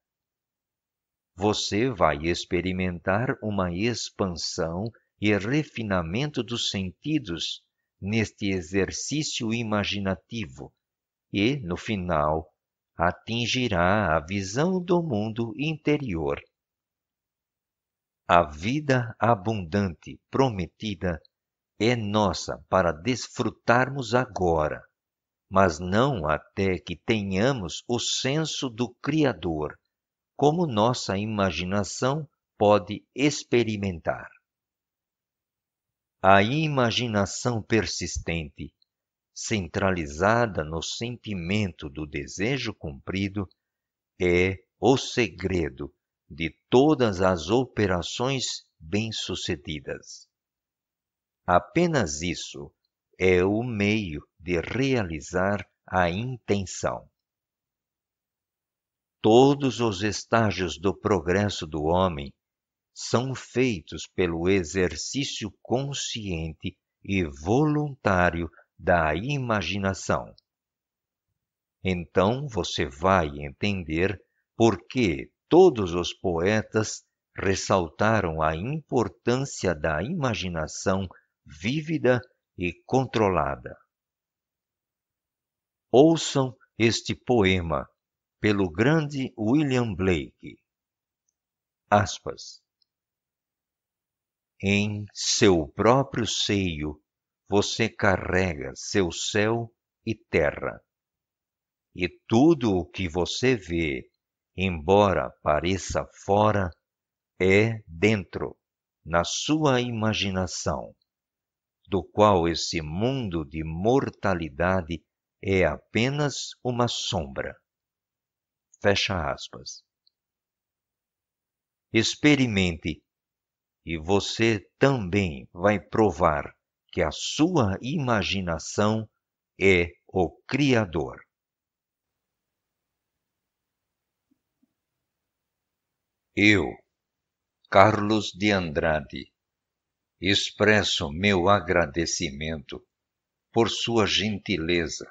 Speaker 1: Você vai experimentar uma expansão e refinamento dos sentidos neste exercício imaginativo e, no final, atingirá a visão do mundo interior. A vida abundante prometida é nossa para desfrutarmos agora, mas não até que tenhamos o senso do Criador, como nossa imaginação pode experimentar a imaginação persistente, centralizada no sentimento do desejo cumprido, é o segredo de todas as operações bem-sucedidas. Apenas isso é o meio de realizar a intenção. Todos os estágios do progresso do homem são feitos pelo exercício consciente e voluntário da imaginação. Então você vai entender por que todos os poetas ressaltaram a importância da imaginação vívida e controlada. Ouçam este poema pelo grande William Blake. Aspas. Em seu próprio seio você carrega seu céu e terra. E tudo o que você vê, embora pareça fora, é dentro, na sua imaginação, do qual esse mundo de mortalidade é apenas uma sombra. Fecha aspas. Experimente e você também vai provar que a sua imaginação é o Criador. Eu, Carlos de Andrade, expresso meu agradecimento por sua gentileza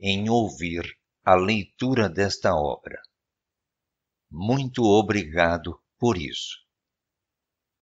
Speaker 1: em ouvir a leitura desta obra. Muito obrigado por isso.